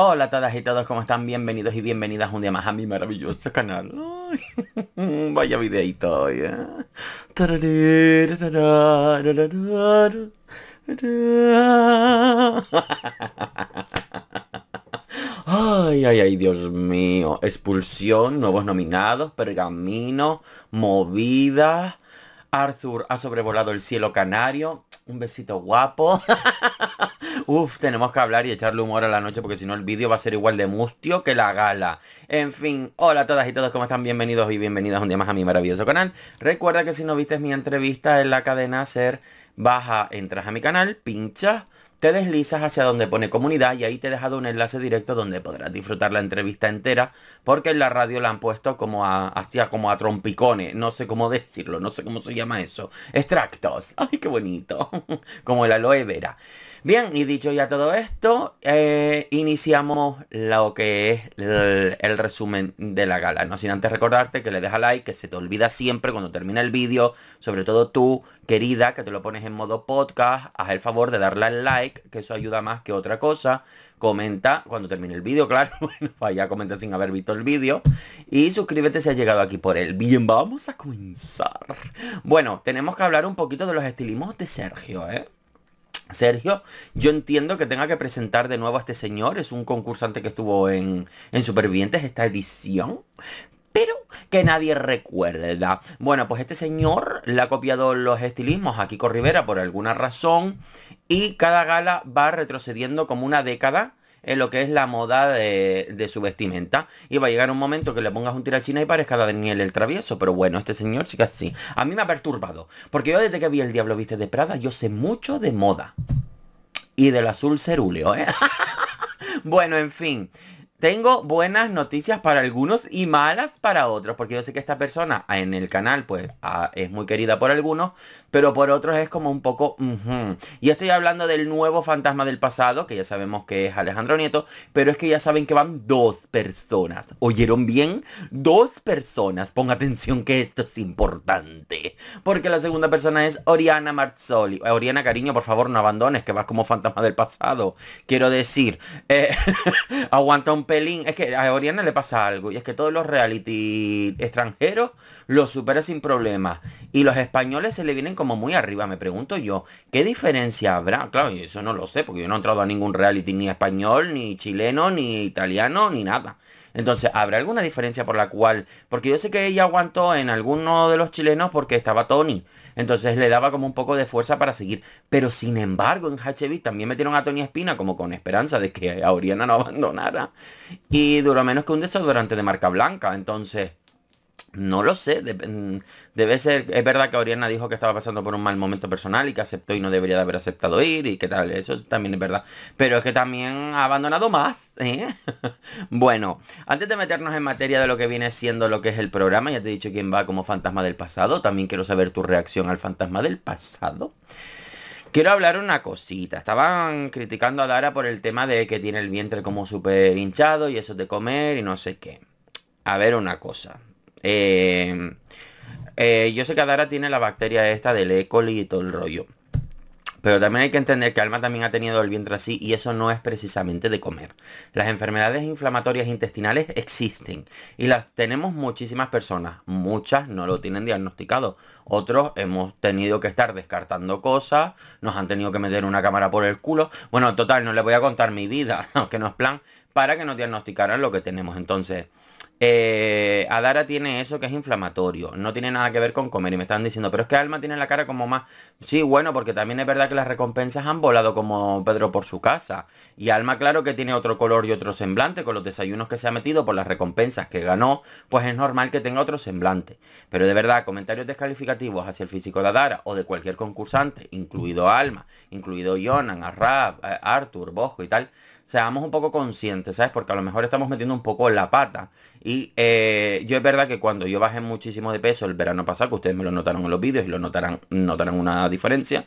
Hola a todas y todos, ¿cómo están? Bienvenidos y bienvenidas un día más a mi maravilloso canal. vaya videito hoy, ¿eh? Ay, ay, ay, Dios mío. Expulsión, nuevos nominados, pergamino, movida. Arthur ha sobrevolado el cielo canario. Un besito guapo. Uf, tenemos que hablar y echarle humor a la noche porque si no el vídeo va a ser igual de mustio que la gala. En fin, hola a todas y todos, ¿cómo están? Bienvenidos y bienvenidas un día más a mi maravilloso canal. Recuerda que si no viste mi entrevista en la cadena SER, baja, entras a mi canal, pincha te deslizas hacia donde pone comunidad y ahí te he dejado un enlace directo donde podrás disfrutar la entrevista entera porque en la radio la han puesto como a, hacia como a trompicones, no sé cómo decirlo, no sé cómo se llama eso, extractos, ay qué bonito, como el aloe vera. Bien, y dicho ya todo esto, eh, iniciamos lo que es el, resumen de la gala. No sin antes recordarte que le dejas like, que se te olvida siempre cuando termina el vídeo, sobre todo tú, querida, que te lo pones en modo podcast, haz el favor de darle al like, que eso ayuda más que otra cosa. Comenta cuando termine el vídeo, claro, bueno, vaya, pues comenta sin haber visto el vídeo. Y suscríbete si has llegado aquí por él. Bien, vamos a comenzar. Bueno, tenemos que hablar un poquito de los estilismos de Sergio, ¿eh? Sergio, yo entiendo que tenga que presentar de nuevo a este señor, es un concursante que estuvo en, en Supervivientes esta edición, pero que nadie recuerda. Bueno, pues este señor le ha copiado los estilismos a Kiko Rivera por alguna razón y cada gala va retrocediendo como una década en lo que es la moda de, su vestimenta. Y va a llegar un momento que le pongas un tirachina y parezca a Daniel el travieso. Pero bueno, este señor sí A mí me ha perturbado. Porque yo desde que vi El Diablo Viste de Prada, yo sé mucho de moda. Y del azul cerúleo, ¿eh? bueno, en fin. Tengo buenas noticias para algunos y malas para otros, porque yo sé que esta persona en el canal pues ah, es muy querida por algunos, pero por otros es como un poco... Y estoy hablando del nuevo fantasma del pasado, que ya sabemos que es Alejandro Nieto, pero es que ya saben que van dos personas. ¿Oyeron bien? Dos personas. Ponga atención que esto es importante. Porque la segunda persona es Oriana Marzoli. Eh, Oriana, cariño, por favor, no abandones, que vas como fantasma del pasado. Quiero decir, eh, aguanta un pelín. Es que a Oriana le pasa algo, y es que todos los reality extranjeros lo supera sin problemas. Y los españoles se le vienen como muy arriba, me pregunto yo. ¿Qué diferencia habrá? Claro, eso no lo sé, porque yo no he entrado a ningún reality ni español, ni chileno, ni italiano, ni nada. Entonces, ¿habrá alguna diferencia por la cual? Porque yo sé que ella aguantó en alguno de los chilenos porque estaba Tony. Entonces le daba como un poco de fuerza para seguir. Pero sin embargo, en HB también metieron a Tony Espina como con esperanza de que a Oriana no abandonara. Y duró menos que un desodorante de marca blanca. Entonces, no lo sé, mm, debe, ser, es verdad que Oriana dijo que estaba pasando por un mal momento personal y que aceptó y no debería de haber aceptado ir y que tal, eso también es verdad. Pero es que también ha abandonado más, ¿eh? bueno, antes de meternos en materia de lo que viene siendo lo que es el programa, ya te he dicho quién va como fantasma del pasado, también quiero saber tu reacción al fantasma del pasado. Quiero hablar una cosita. Estaban criticando a Dara por el tema de que tiene el vientre como súper hinchado y eso de comer y no sé qué. A ver una cosa. Em, eh, yo sé que Adara tiene la bacteria esta del E. coli y todo el rollo. Pero también hay que entender que Alma también ha tenido el vientre así y eso no es precisamente de comer. Las enfermedades inflamatorias intestinales existen y las tenemos muchísimas personas. Muchas no lo tienen diagnosticado. Otros hemos tenido que estar descartando cosas, nos han tenido que meter una cámara por el culo. Bueno, total, no les voy a contar mi vida, aunque no es plan, para que nos diagnosticaran lo que tenemos. Entonces, eh, Adara tiene eso que es inflamatorio, no tiene nada que ver con comer. Y me están diciendo, pero es que Alma tiene la cara como más. Sí, bueno, porque también es verdad que las recompensas han volado como Pedro por su casa. Y Alma, claro que tiene otro color y otro semblante, con los desayunos que se ha metido por las recompensas que ganó, pues es normal que tenga otro semblante. Pero de verdad, comentarios descalificativos hacia el físico de Adara o de cualquier concursante, incluido Alma, incluido Jonan, Arrab, eh, Arthur, Bosco y tal seamos un poco conscientes, ¿sabes? Porque a lo mejor estamos metiendo un poco la pata. Y eh, yo es verdad que cuando yo bajé muchísimo de peso el verano pasado, que ustedes me lo notaron en los vídeos y lo notarán, notarán una diferencia,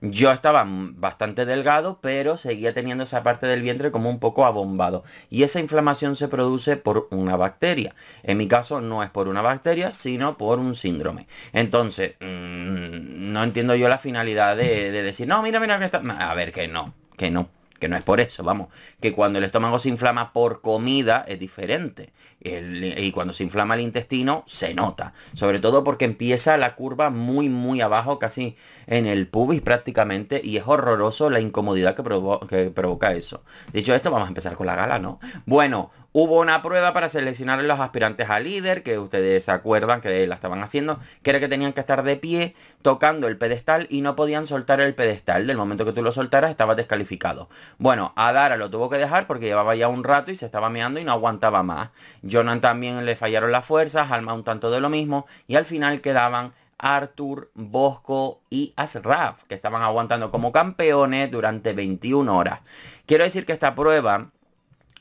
yo estaba bastante delgado, pero seguía teniendo esa parte del vientre como un poco abombado. Y esa inflamación se produce por una bacteria. En mi caso no es por una bacteria, sino por un síndrome. Entonces, mm, no entiendo yo la finalidad de, de, decir, no, mira, mira que está... A ver, que no, que no que no es por eso, vamos, que cuando el estómago se inflama por comida es diferente. y cuando se inflama el intestino se nota, sobre todo porque empieza la curva muy muy abajo, casi en el pubis prácticamente, y es horroroso la incomodidad que, que provoca eso. Dicho esto, vamos a empezar con la gala, ¿no? Bueno, Hubo una prueba para seleccionar a los aspirantes a líder, que ustedes se acuerdan que la estaban haciendo, que era que tenían que estar de pie tocando el pedestal y no podían soltar el pedestal. Del momento que tú lo soltaras estabas descalificado. Bueno, Adara lo tuvo que dejar porque llevaba ya un rato y se estaba meando y no aguantaba más. Jonan también le fallaron las fuerzas, Alma un tanto de lo mismo y al final quedaban Arthur, Bosco y Asraf, que estaban aguantando como campeones durante 21 horas. Quiero decir que esta prueba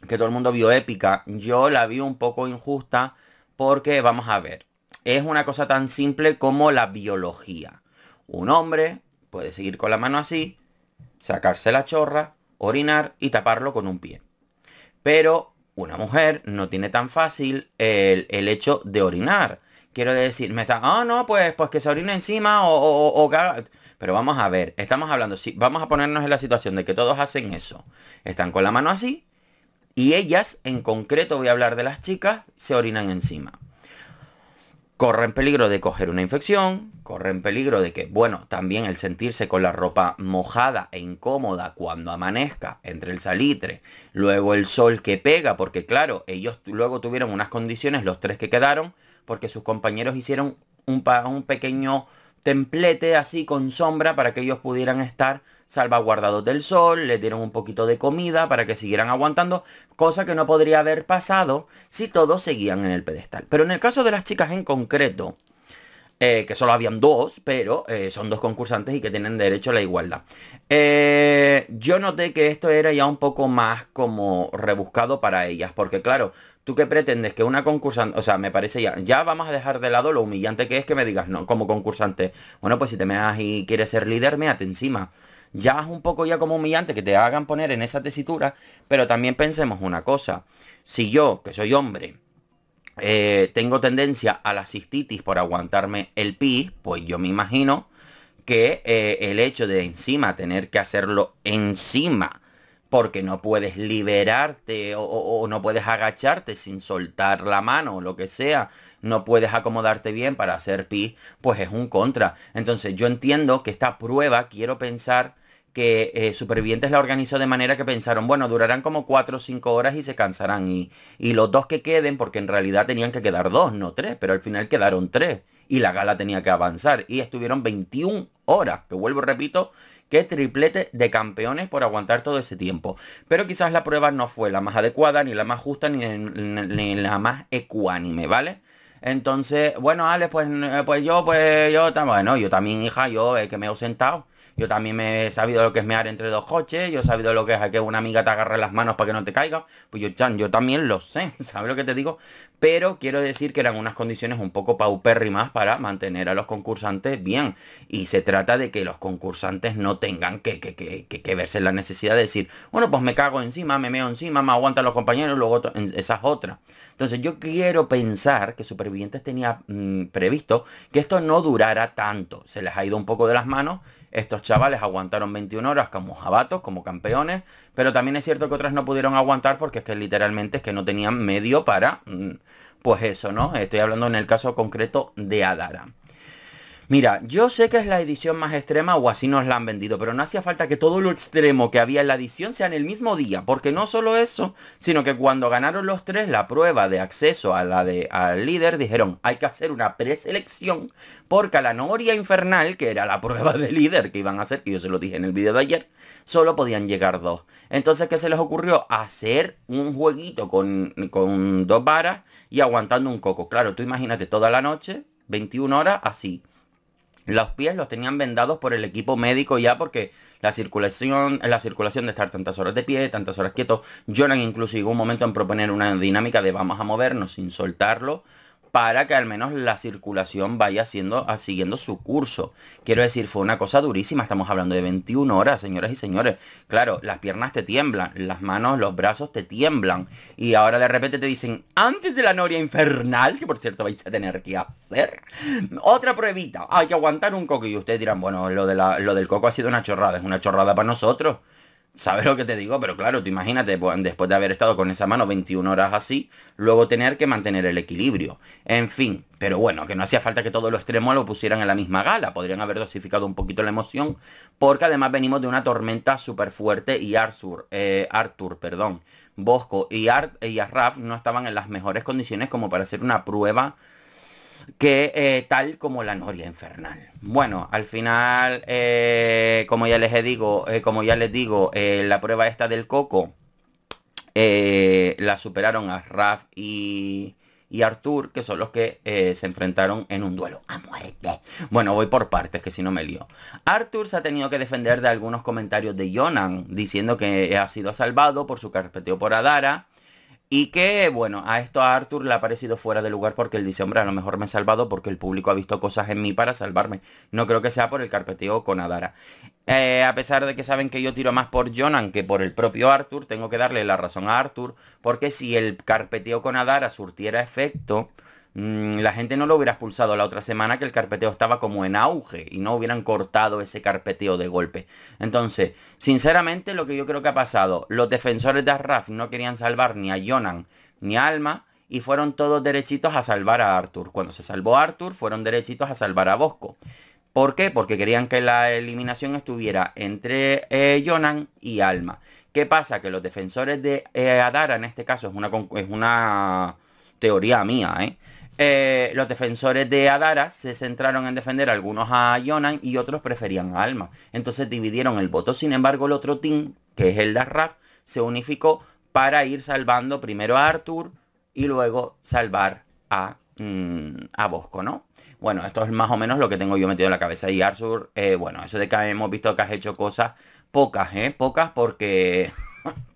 que todo el mundo vio épica, yo la vi un poco injusta porque, vamos a ver, es una cosa tan simple como la biología. Un hombre puede seguir con la mano así, sacarse la chorra, orinar y taparlo con un pie. Pero una mujer no tiene tan fácil el, hecho de orinar. Quiero decir, me está, ah, no, pues, pues que se orine encima o, o Pero vamos a ver, estamos hablando, si vamos a ponernos en la situación de que todos hacen eso. Están con la mano así, y ellas, en concreto voy a hablar de las chicas, se orinan encima. Corren peligro de coger una infección, corren peligro de que, bueno, también el sentirse con la ropa mojada e incómoda cuando amanezca entre el salitre, luego el sol que pega, porque claro, ellos luego tuvieron unas condiciones, los tres que quedaron, porque sus compañeros hicieron un, un pequeño templete así con sombra para que ellos pudieran estar salvaguardados del sol, le dieron un poquito de comida para que siguieran aguantando, cosa que no podría haber pasado si todos seguían en el pedestal. Pero en el caso de las chicas en concreto, eh, que solo habían dos, pero eh, son dos concursantes y que tienen derecho a la igualdad. Eh, yo noté que esto era ya un poco más como rebuscado para ellas, porque claro, tú que pretendes que una concursante, o sea, me parece ya, ya vamos a dejar de lado lo humillante que es que me digas, no, como concursante, bueno, pues si te das y quieres ser líder, meate encima ya es un poco ya como humillante que te hagan poner en esa tesitura, pero también pensemos una cosa, si yo, que soy hombre, eh, tengo tendencia a la cistitis por aguantarme el pis, pues yo me imagino que eh, el hecho de encima tener que hacerlo encima, porque no puedes liberarte o, o, no puedes agacharte sin soltar la mano o lo que sea, no puedes acomodarte bien para hacer pis, pues es un contra. Entonces yo entiendo que esta prueba quiero pensar que eh, Supervivientes la organizó de manera que pensaron, bueno, durarán como 4 o 5 horas y se cansarán. Y, los dos que queden, porque en realidad tenían que quedar dos, no tres, pero al final quedaron tres. Y la gala tenía que avanzar. Y estuvieron 21 horas, que vuelvo, repito, que triplete de campeones por aguantar todo ese tiempo. Pero quizás la prueba no fue la más adecuada, ni la más justa, ni, la más ecuánime, ¿vale? Entonces, bueno, Alex, pues, pues yo, pues yo, bueno, yo también, hija, yo eh, que me he ausentado. Yo también me he sabido lo que es mear entre dos coches, yo he sabido lo que es que una amiga te agarre las manos para que no te caiga. Pues yo, yo también lo sé, ¿sabes lo que te digo? Pero quiero decir que eran unas condiciones un poco paupérrimas para mantener a los concursantes bien. Y se trata de que los concursantes no tengan que, verse la necesidad de decir, bueno, pues me cago encima, me meo encima, me aguantan los compañeros, luego esas otras. Entonces yo quiero pensar que Supervivientes tenía mm, previsto que esto no durara tanto. Se les ha ido un poco de las manos estos chavales aguantaron 21 horas como jabatos, como campeones, pero también es cierto que otras no pudieron aguantar porque es que literalmente es que no tenían medio para, mm, pues eso, ¿no? Estoy hablando en el caso concreto de Adara. Mira, yo sé que es la edición más extrema o así nos la han vendido, pero no hacía falta que todo lo extremo que había en la edición sea en el mismo día, porque no solo eso, sino que cuando ganaron los tres la prueba de acceso a la de al líder, dijeron, hay que hacer una preselección porque a la Noria Infernal, que era la prueba de líder que iban a hacer, y yo se lo dije en el video de ayer, solo podían llegar dos. Entonces, ¿qué se les ocurrió? Hacer un jueguito con, con dos varas y aguantando un coco. Claro, tú imagínate toda la noche, 21 horas, así los pies los tenían vendados por el equipo médico ya porque la circulación, la circulación de estar tantas horas de pie, tantas horas quietos, lloran incluso llegó un momento en proponer una dinámica de vamos a movernos sin soltarlo para que al menos la circulación vaya siendo, ah, siguiendo su curso. Quiero decir, fue una cosa durísima, estamos hablando de 21 horas, señoras y señores. Claro, las piernas te tiemblan, las manos, los brazos te tiemblan. Y ahora de repente te dicen, antes de la noria infernal, que por cierto vais a tener que hacer, otra pruebita, hay que aguantar un coco. Y ustedes dirán, bueno, lo, de lo del coco ha sido una chorrada, es una chorrada para nosotros. ¿Sabes lo que te digo? Pero claro, tú imagínate, pues, después de haber estado con esa mano 21 horas así, luego tener que mantener el equilibrio. En fin, pero bueno, que no hacía falta que todos los extremos lo pusieran en la misma gala. Podrían haber dosificado un poquito la emoción, porque además venimos de una tormenta súper fuerte y Arthur, eh, Arthur, perdón, Bosco y, Art, y Arraf no estaban en las mejores condiciones como para hacer una prueba que eh, tal como la noria infernal. Bueno, al final, eh, eh, como ya les digo, como ya les digo, la prueba esta del coco la superaron a Raf y, Arthur, que son los que se enfrentaron en un duelo a muerte. Bueno, voy por partes, que si no me lío. Arthur se ha tenido que defender de algunos comentarios de Jonan, diciendo que ha sido salvado por su carpeteo por Adara, y que, bueno, a esto a Arthur le ha parecido fuera de lugar porque él dice, hombre, a lo mejor me he salvado porque el público ha visto cosas en mí para salvarme. No creo que sea por el carpeteo con Adara. Eh, a pesar de que saben que yo tiro más por Jonan que por el propio Arthur, tengo que darle la razón a Arthur porque si el carpeteo con Adara surtiera efecto, Mm, la gente no lo hubiera expulsado la otra semana que el carpeteo estaba como en auge y no hubieran cortado ese carpeteo de golpe. Entonces, sinceramente lo que yo creo que ha pasado, los defensores de Arraf no querían salvar ni a Jonan ni a Alma y fueron todos derechitos a salvar a Arthur. Cuando se salvó Arthur, fueron derechitos a salvar a Bosco. ¿Por qué? Porque querían que la eliminación estuviera entre eh, Jonan y Alma. ¿Qué pasa? Que los defensores de eh, Adara, en este caso, es una, es una teoría mía, ¿eh? Eh, los defensores de Adara se centraron en defender algunos a Jonan y otros preferían a Alma. Entonces dividieron el voto. Sin embargo, el otro team, que es el Darraf, se unificó para ir salvando primero a Arthur y luego salvar a, mm, a Bosco, ¿no? Bueno, esto es más o menos lo que tengo yo metido en la cabeza. Y Arthur, eh, bueno, eso de que hemos visto que has hecho cosas pocas, ¿eh? Pocas porque...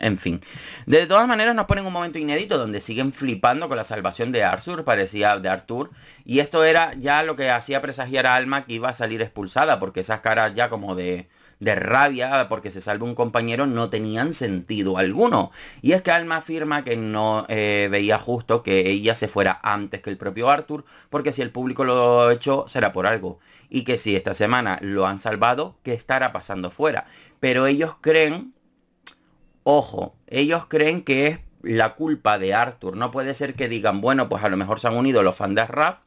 En fin. De todas maneras nos ponen un momento inédito donde siguen flipando con la salvación de Arthur, parecía de Arthur. Y esto era ya lo que hacía presagiar a Alma que iba a salir expulsada, porque esas caras ya como de, de rabia porque se salva un compañero no tenían sentido alguno. Y es que Alma afirma que no eh, veía justo que ella se fuera antes que el propio Arthur, porque si el público lo ha hecho será por algo. Y que si esta semana lo han salvado, Que estará pasando fuera? Pero ellos creen Ojo, ellos creen que es la culpa de Arthur. No puede ser que digan, bueno, pues a lo mejor se han unido los fans de Raf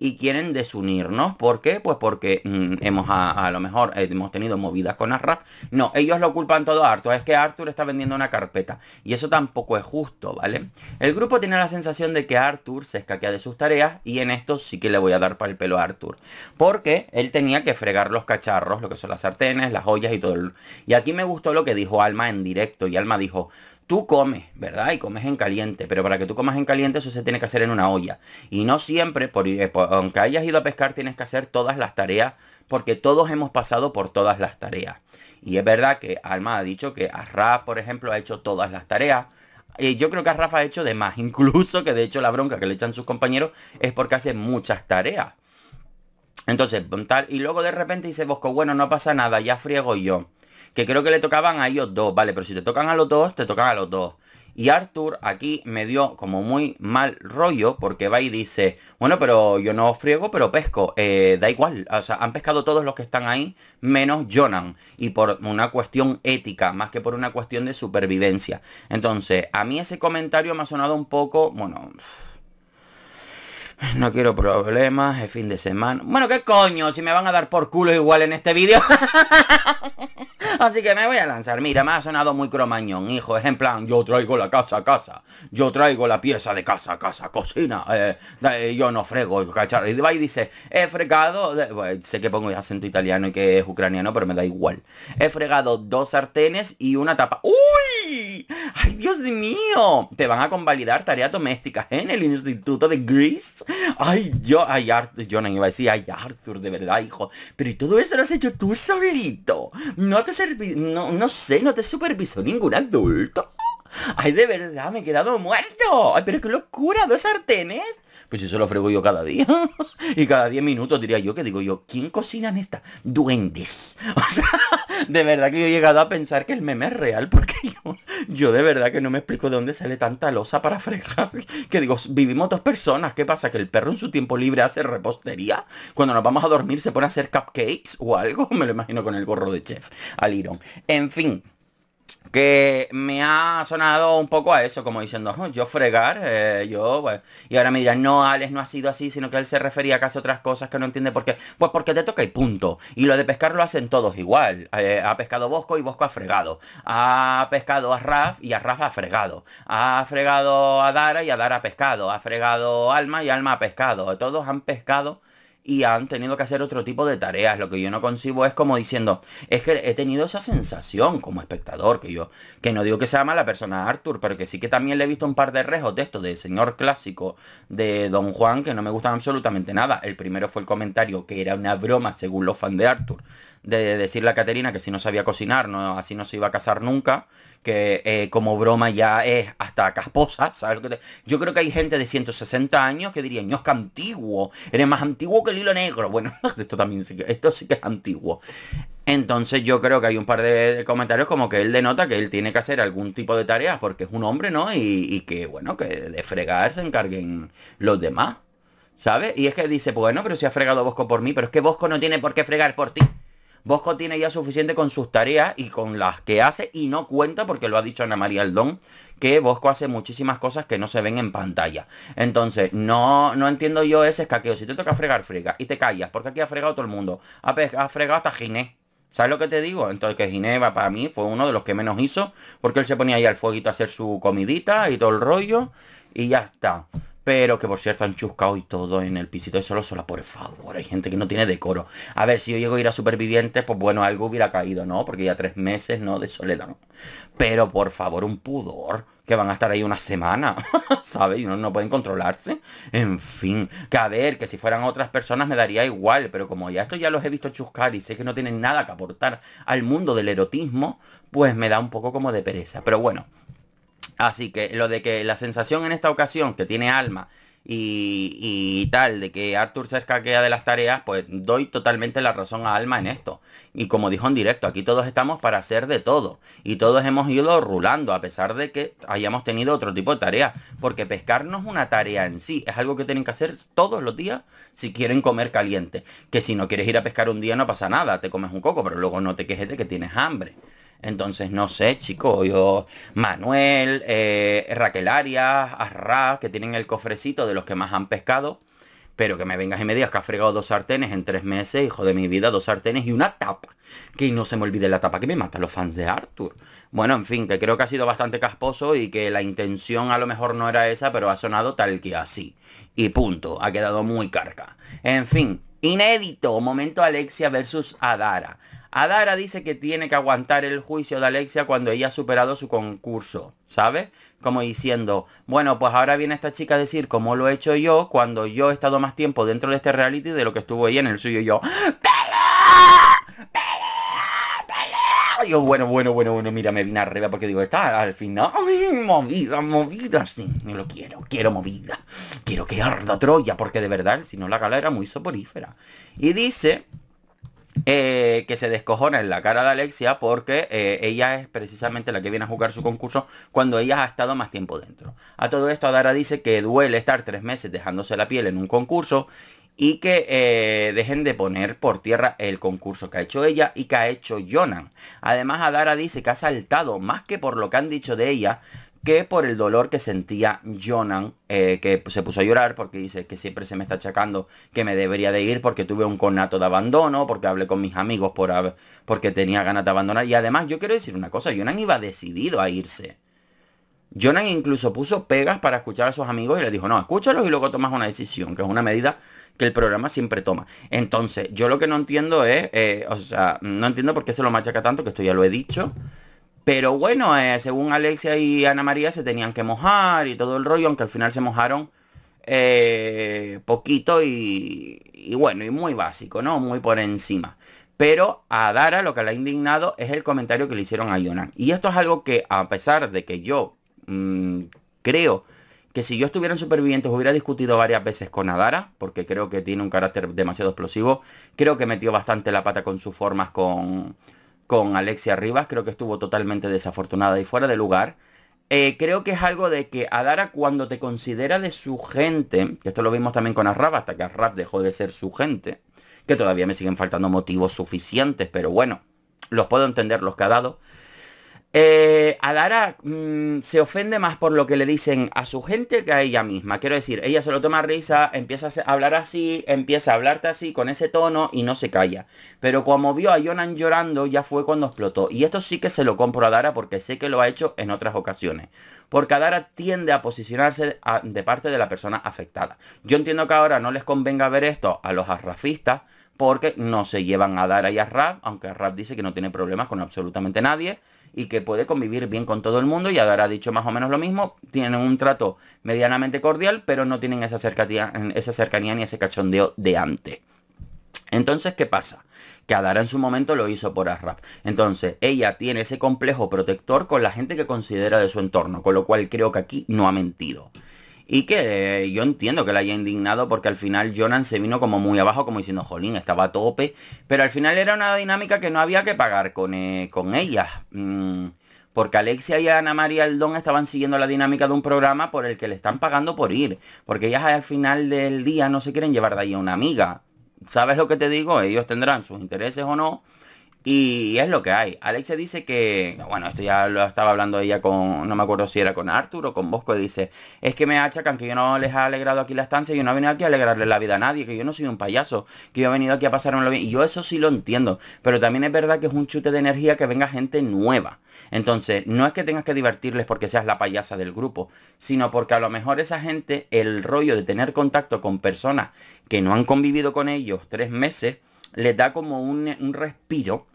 y quieren desunirnos. ¿Por qué? Pues porque mm, hemos a, lo mejor eh, hemos tenido movidas con Arra. No, ellos lo culpan todo a Arthur. Es que Arthur está vendiendo una carpeta. Y eso tampoco es justo, ¿vale? El grupo tiene la sensación de que Arthur se escaquea de sus tareas. Y en esto sí que le voy a dar para el pelo a Arthur. Porque él tenía que fregar los cacharros, lo que son las sartenes, las ollas y todo. Y aquí me gustó lo que dijo Alma en directo. Y Alma dijo, tú comes, ¿verdad? Y comes en caliente, pero para que tú comas en caliente eso se tiene que hacer en una olla. Y no siempre, eh, por, aunque hayas ido a pescar, tienes que hacer todas las tareas, porque todos hemos pasado por todas las tareas. Y es verdad que Alma ha dicho que Arraf, por ejemplo, ha hecho todas las tareas. Y yo creo que Arraf ha hecho de más, incluso que de hecho la bronca que le echan sus compañeros es porque hace muchas tareas. Entonces, tal, y luego de repente dice Bosco, bueno, no pasa nada, ya friego yo que creo que le tocaban a ellos dos, ¿vale? Pero si te tocan a los dos, te tocan a los dos. Y Arthur aquí me dio como muy mal rollo porque va y dice, bueno, pero yo no friego, pero pesco. Eh, da igual, o sea, han pescado todos los que están ahí, menos Jonan. Y por una cuestión ética, más que por una cuestión de supervivencia. Entonces, a mí ese comentario me ha sonado un poco, bueno... No quiero problemas, es fin de semana. Bueno, ¿qué coño? Si me van a dar por culo igual en este vídeo. Así que me voy a lanzar. Mira, me ha sonado muy cromañón, hijo. Es en plan, yo traigo la casa a casa. Yo traigo la pieza de casa a casa, cocina. Eh, eh, yo no frego, Y va y dice, he fregado... sé que pongo acento italiano y que es ucraniano, pero me da igual. He fregado dos sartenes y una tapa. ¡Uy! ¡Ay, Dios mío! Te van a convalidar tareas domésticas en el Instituto de Greece Ay, yo, ay, Arthur, yo no iba a decir, ay, Arthur, de verdad, hijo. Pero y todo eso lo has hecho tú solito. No te no, no sé, no te supervisó ningún adulto. Ay, de verdad, me he quedado muerto. Ay, pero qué locura, dos sartenes. Pues eso lo frego yo cada día. y cada 10 minutos diría yo que digo yo, ¿quién cocina en esta? Duendes. O sea, de verdad que yo he llegado a pensar que el meme es real porque yo, yo de verdad que no me explico de dónde sale tanta losa para fregar. Que digo, vivimos dos personas. ¿Qué pasa? ¿Que el perro en su tiempo libre hace repostería? Cuando nos vamos a dormir se pone a hacer cupcakes o algo. Me lo imagino con el gorro de chef al irón. En fin que me ha sonado un poco a eso, como diciendo, yo fregar, eh, yo, pues. Y ahora me dirán, no, Alex no ha sido así, sino que él se refería a casi otras cosas que no entiende por qué. Pues porque te toca y punto. Y lo de pescar lo hacen todos igual. Eh, ha pescado Bosco y Bosco ha fregado. Ha pescado a Raf y a Raf ha fregado. Ha fregado a Dara y a Dara ha pescado. Ha fregado Alma y Alma ha pescado. Todos han pescado y han tenido que hacer otro tipo de tareas. Lo que yo no concibo es como diciendo, es que he tenido esa sensación como espectador, que yo, que no digo que sea mala persona Arthur, pero que sí que también le he visto un par de rejos de esto, de señor clásico de Don Juan, que no me gustan absolutamente nada. El primero fue el comentario que era una broma según los fans de Arthur de decirle a Caterina que si no sabía cocinar, no, así no se iba a casar nunca, que eh, como broma ya es hasta casposa, ¿sabes Yo creo que hay gente de 160 años que diría, que antiguo, eres más antiguo que el hilo negro. Bueno, esto también sí que, esto sí que es antiguo. Entonces yo creo que hay un par de comentarios como que él denota que él tiene que hacer algún tipo de tareas porque es un hombre, ¿no? Y, y que, bueno, que de fregar se encarguen los demás. ¿Sabes? Y es que dice, bueno, pero si ha fregado Bosco por mí, pero es que Bosco no tiene por qué fregar por ti. Bosco tiene ya suficiente con sus tareas y con las que hace y no cuenta, porque lo ha dicho Ana María Aldón, que Bosco hace muchísimas cosas que no se ven en pantalla. Entonces, no, no entiendo yo ese escaqueo. Si te toca fregar, frega y te callas, porque aquí ha fregado todo el mundo. Ha, fregado hasta Ginés. ¿Sabes lo que te digo? Entonces que Ginebra para mí fue uno de los que menos hizo, porque él se ponía ahí al fueguito a hacer su comidita y todo el rollo, y ya está. Pero que por cierto han chuscado y todo en el pisito de Solo Sola. Por favor, hay gente que no tiene decoro. A ver, si yo llego a ir a Supervivientes, pues bueno, algo hubiera caído, ¿no? Porque ya tres meses, ¿no? De soledad. Pero por favor, un pudor. Que van a estar ahí una semana, ¿sabes? Y no, no pueden controlarse. En fin, que a ver, que si fueran otras personas me daría igual. Pero como ya esto ya los he visto chuscar y sé que no tienen nada que aportar al mundo del erotismo, pues me da un poco como de pereza. Pero bueno, Así que lo de que la sensación en esta ocasión, que tiene alma y, y tal, de que Arthur se escaquea de las tareas, pues doy totalmente la razón a Alma en esto. Y como dijo en directo, aquí todos estamos para hacer de todo. Y todos hemos ido rulando, a pesar de que hayamos tenido otro tipo de tareas. Porque pescar no es una tarea en sí, es algo que tienen que hacer todos los días si quieren comer caliente. Que si no quieres ir a pescar un día no pasa nada, te comes un coco, pero luego no te quejes de que tienes hambre. Entonces, no sé, chicos, yo, Manuel, eh, Raquel Arias, Arra, que tienen el cofrecito de los que más han pescado, pero que me vengas y me digas que ha fregado dos sartenes en tres meses, hijo de mi vida, dos sartenes y una tapa. Que no se me olvide la tapa que me matan los fans de Arthur. Bueno, en fin, que creo que ha sido bastante casposo y que la intención a lo mejor no era esa, pero ha sonado tal que así. Y punto, ha quedado muy carca. En fin, inédito, momento Alexia versus Adara. Adara dice que tiene que aguantar el juicio de Alexia cuando ella ha superado su concurso, ¿sabes? Como diciendo, bueno, pues ahora viene esta chica a decir cómo lo he hecho yo cuando yo he estado más tiempo dentro de este reality de lo que estuvo ella en el suyo yo. ¡Pelea! ¡Pelea! yo, bueno, bueno, bueno, bueno, mira, me vine arriba porque digo, está al final. movida, movida! Sí, no lo quiero, quiero movida. Quiero que arda Troya, porque de verdad, si no la gala era muy soporífera. Y dice eh, que se descojona en la cara de Alexia porque eh, ella es precisamente la que viene a jugar su concurso cuando ella ha estado más tiempo dentro. A todo esto Adara dice que duele estar tres meses dejándose la piel en un concurso y que eh, dejen de poner por tierra el concurso que ha hecho ella y que ha hecho Jonan. Además Adara dice que ha saltado más que por lo que han dicho de ella, que por el dolor que sentía Jonan, eh, que se puso a llorar porque dice que siempre se me está achacando que me debería de ir porque tuve un conato de abandono, porque hablé con mis amigos por, porque tenía ganas de abandonar. Y además yo quiero decir una cosa, Jonan iba decidido a irse. Jonan incluso puso pegas para escuchar a sus amigos y le dijo, no, escúchalos y luego tomas una decisión, que es una medida que el programa siempre toma. Entonces, yo lo que no entiendo es, eh, o sea, no entiendo por qué se lo machaca tanto, que esto ya lo he dicho. Pero bueno, eh, según Alexia y Ana María se tenían que mojar y todo el rollo, aunque al final se mojaron eh, poquito y, bueno, y muy básico, ¿no? Muy por encima. Pero a Dara lo que la ha indignado es el comentario que le hicieron a Yonan. Y esto es algo que a pesar de que yo mm, creo que si yo estuviera en Supervivientes hubiera discutido varias veces con Adara, porque creo que tiene un carácter demasiado explosivo. Creo que metió bastante la pata con sus formas con, con Alexia Rivas, creo que estuvo totalmente desafortunada y fuera de lugar. Eh, creo que es algo de que Adara cuando te considera de su gente, esto lo vimos también con Arrab, hasta que Arrab dejó de ser su gente, que todavía me siguen faltando motivos suficientes, pero bueno, los puedo entender los que ha dado. Eh, Adara mm, se ofende más por lo que le dicen a su gente que a ella misma. Quiero decir, ella se lo toma a risa, empieza a hablar así, empieza a hablarte así, con ese tono y no se calla. Pero como vio a Jonan llorando, ya fue cuando explotó. Y esto sí que se lo compro a Dara porque sé que lo ha hecho en otras ocasiones. Porque Adara tiende a posicionarse de parte de la persona afectada. Yo entiendo que ahora no les convenga ver esto a los arrafistas porque no se llevan a Dara y a Rap, aunque Rap dice que no tiene problemas con absolutamente nadie y que puede convivir bien con todo el mundo y Adara ha dicho más o menos lo mismo, tienen un trato medianamente cordial, pero no tienen esa cercanía, esa cercanía ni ese cachondeo de antes. Entonces, ¿qué pasa? Que Adara en su momento lo hizo por Arrap Entonces, ella tiene ese complejo protector con la gente que considera de su entorno, con lo cual creo que aquí no ha mentido y que yo entiendo que la haya indignado porque al final Jonan se vino como muy abajo, como diciendo, jolín, estaba a tope, pero al final era una dinámica que no había que pagar con, eh, ellas. Mm, porque Alexia y Ana María Aldón estaban siguiendo la dinámica de un programa por el que le están pagando por ir. Porque ellas al final del día no se quieren llevar de ahí a una amiga. ¿Sabes lo que te digo? Ellos tendrán sus intereses o no, y es lo que hay. se dice que, bueno, esto ya lo estaba hablando ella con, no me acuerdo si era con Arturo o con Bosco, y dice, es que me achacan que yo no les ha alegrado aquí la estancia, yo no he venido aquí a alegrarle la vida a nadie, que yo no soy un payaso, que yo he venido aquí a pasármelo bien. Y yo eso sí lo entiendo, pero también es verdad que es un chute de energía que venga gente nueva. Entonces, no es que tengas que divertirles porque seas la payasa del grupo, sino porque a lo mejor esa gente, el rollo de tener contacto con personas que no han convivido con ellos tres meses, les da como un, respiro.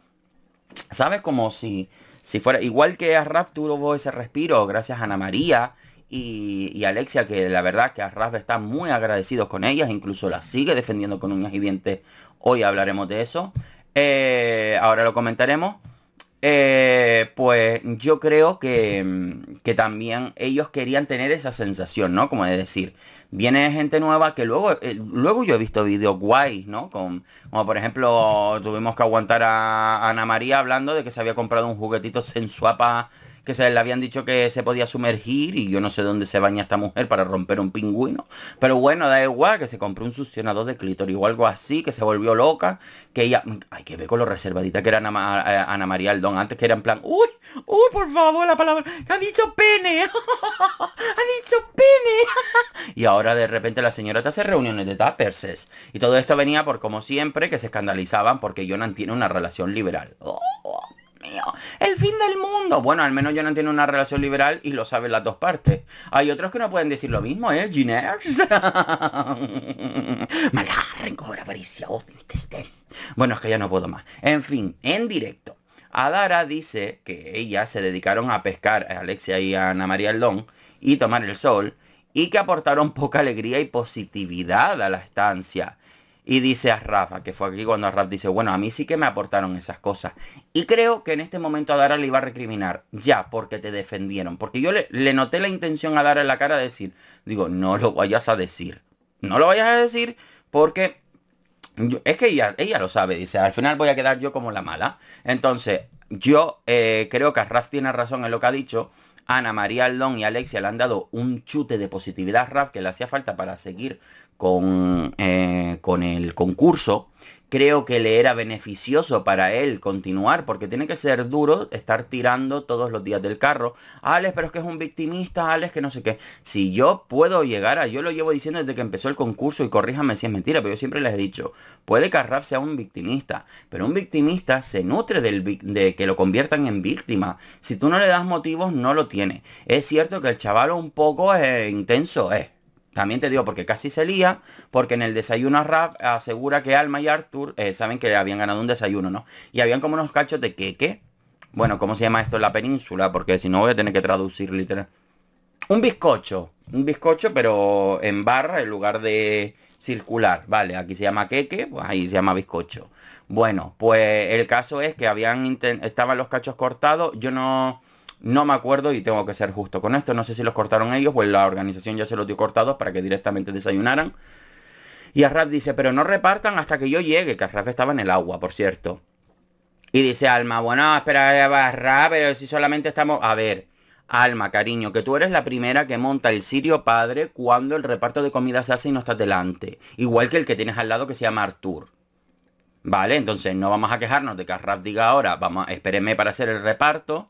¿Sabes? Como si, si fuera. Igual que a Raf tuvo ese respiro, gracias a Ana María y, y, Alexia, que la verdad que a Raf está muy agradecidos con ellas, incluso la sigue defendiendo con un y dientes. Hoy hablaremos de eso. Eh, ahora lo comentaremos. Eh, pues yo creo que, que, también ellos querían tener esa sensación, ¿no? Como de decir, viene gente nueva que luego, eh, luego yo he visto vídeos guays, ¿no? Con, como por ejemplo, tuvimos que aguantar a Ana María hablando de que se había comprado un juguetito sensuapa que se le habían dicho que se podía sumergir y yo no sé dónde se baña esta mujer para romper un pingüino. Pero bueno, da igual que se compró un succionador de clítoris o algo así, que se volvió loca, que ella... Ay, que ver con lo reservadita que era eh, Ana, María Aldón antes, que era en plan... ¡Uy! ¡Uy, por favor, la palabra! ha dicho pene! ¡Ha dicho pene! y ahora de repente la señora te hace reuniones de taperses. Y todo esto venía por, como siempre, que se escandalizaban porque Jonan tiene una relación liberal. Oh, oh el fin del mundo. Bueno, al menos no tiene una relación liberal y lo saben las dos partes. Hay otros que no pueden decir lo mismo, ¿eh, Giners? Maldad, rencor, Bueno, es que ya no puedo más. En fin, en directo. Adara dice que ellas se dedicaron a pescar a Alexia y a Ana María Aldón y tomar el sol y que aportaron poca alegría y positividad a la estancia y dice a Rafa, que fue aquí cuando Rafa dice, bueno, a mí sí que me aportaron esas cosas. Y creo que en este momento a Dara le iba a recriminar, ya, porque te defendieron. Porque yo le, noté la intención a Dara en la cara de decir, digo, no lo vayas a decir. No lo vayas a decir porque es que ella, ella, lo sabe, dice, al final voy a quedar yo como la mala. Entonces, yo eh, creo que Rafa tiene razón en lo que ha dicho, Ana María Aldón y Alexia le han dado un chute de positividad rap que le hacía falta para seguir con, eh, con el concurso creo que le era beneficioso para él continuar, porque tiene que ser duro estar tirando todos los días del carro. Alex, pero es que es un victimista, Alex, que no sé qué. Si yo puedo llegar a, yo lo llevo diciendo desde que empezó el concurso y corríjame si es mentira, pero yo siempre les he dicho, puede carrarse a un victimista, pero un victimista se nutre del, de que lo conviertan en víctima. Si tú no le das motivos, no lo tiene. Es cierto que el chaval un poco es eh, intenso es, también te digo porque casi se lía, porque en el desayuno a asegura que Alma y Arthur eh, saben que habían ganado un desayuno, ¿no? Y habían como unos cachos de queque. Bueno, ¿cómo se llama esto en la península? Porque si no voy a tener que traducir literal. Un bizcocho. Un bizcocho, pero en barra en lugar de circular. Vale, aquí se llama queque, pues ahí se llama bizcocho. Bueno, pues el caso es que habían estaban los cachos cortados. Yo no no me acuerdo y tengo que ser justo con esto. No sé si los cortaron ellos o la organización ya se los dio cortados para que directamente desayunaran. Y Arraf dice, pero no repartan hasta que yo llegue, que Arraf estaba en el agua, por cierto. Y dice Alma, bueno, espera, eh, Arraf, pero si solamente estamos... A ver, Alma, cariño, que tú eres la primera que monta el sirio padre cuando el reparto de comida se hace y no estás delante. Igual que el que tienes al lado que se llama Artur. Vale, entonces no vamos a quejarnos de que Arraf diga ahora, vamos, espérenme para hacer el reparto,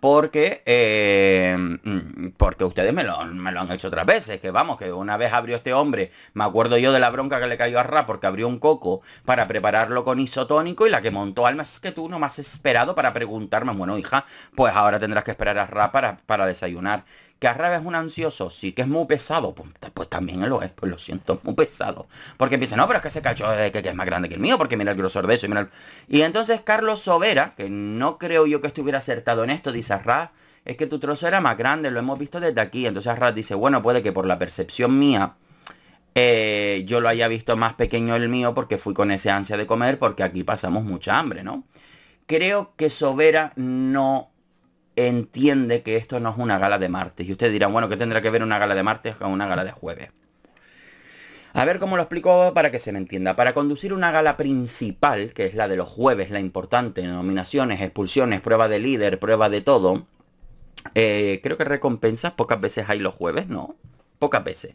porque eh, mm, porque ustedes me lo, han hecho otras veces, que vamos, que una vez abrió este hombre, me acuerdo yo de la bronca que le cayó a Ra porque abrió un coco para prepararlo con isotónico y la que montó almas que tú no me has esperado para preguntarme, bueno hija, pues ahora tendrás que esperar a Ra para, para desayunar. ¿Que Arra es un ansioso? Sí, que es muy pesado. Pues, pues, también lo es, pues lo siento, muy pesado. Porque piensa, no, pero es que ese cacho es, que, es más grande que el mío, porque mira el grosor de eso. Y, mira y entonces Carlos Sobera, que no creo yo que estuviera acertado en esto, dice Arras, es que tu trozo era más grande, lo hemos visto desde aquí. Entonces Arras dice, bueno, puede que por la percepción mía... Eh, yo lo haya visto más pequeño el mío porque fui con esa ansia de comer porque aquí pasamos mucha hambre, ¿no? Creo que Sobera no entiende que esto no es una gala de martes. Y usted dirá bueno, ¿qué tendrá que ver una gala de martes con una gala de jueves? A ver cómo lo explico para que se me entienda. Para conducir una gala principal, que es la de los jueves, la importante, nominaciones, expulsiones, prueba de líder, prueba de todo, eh, creo que recompensas pocas veces hay los jueves, ¿no? Pocas veces.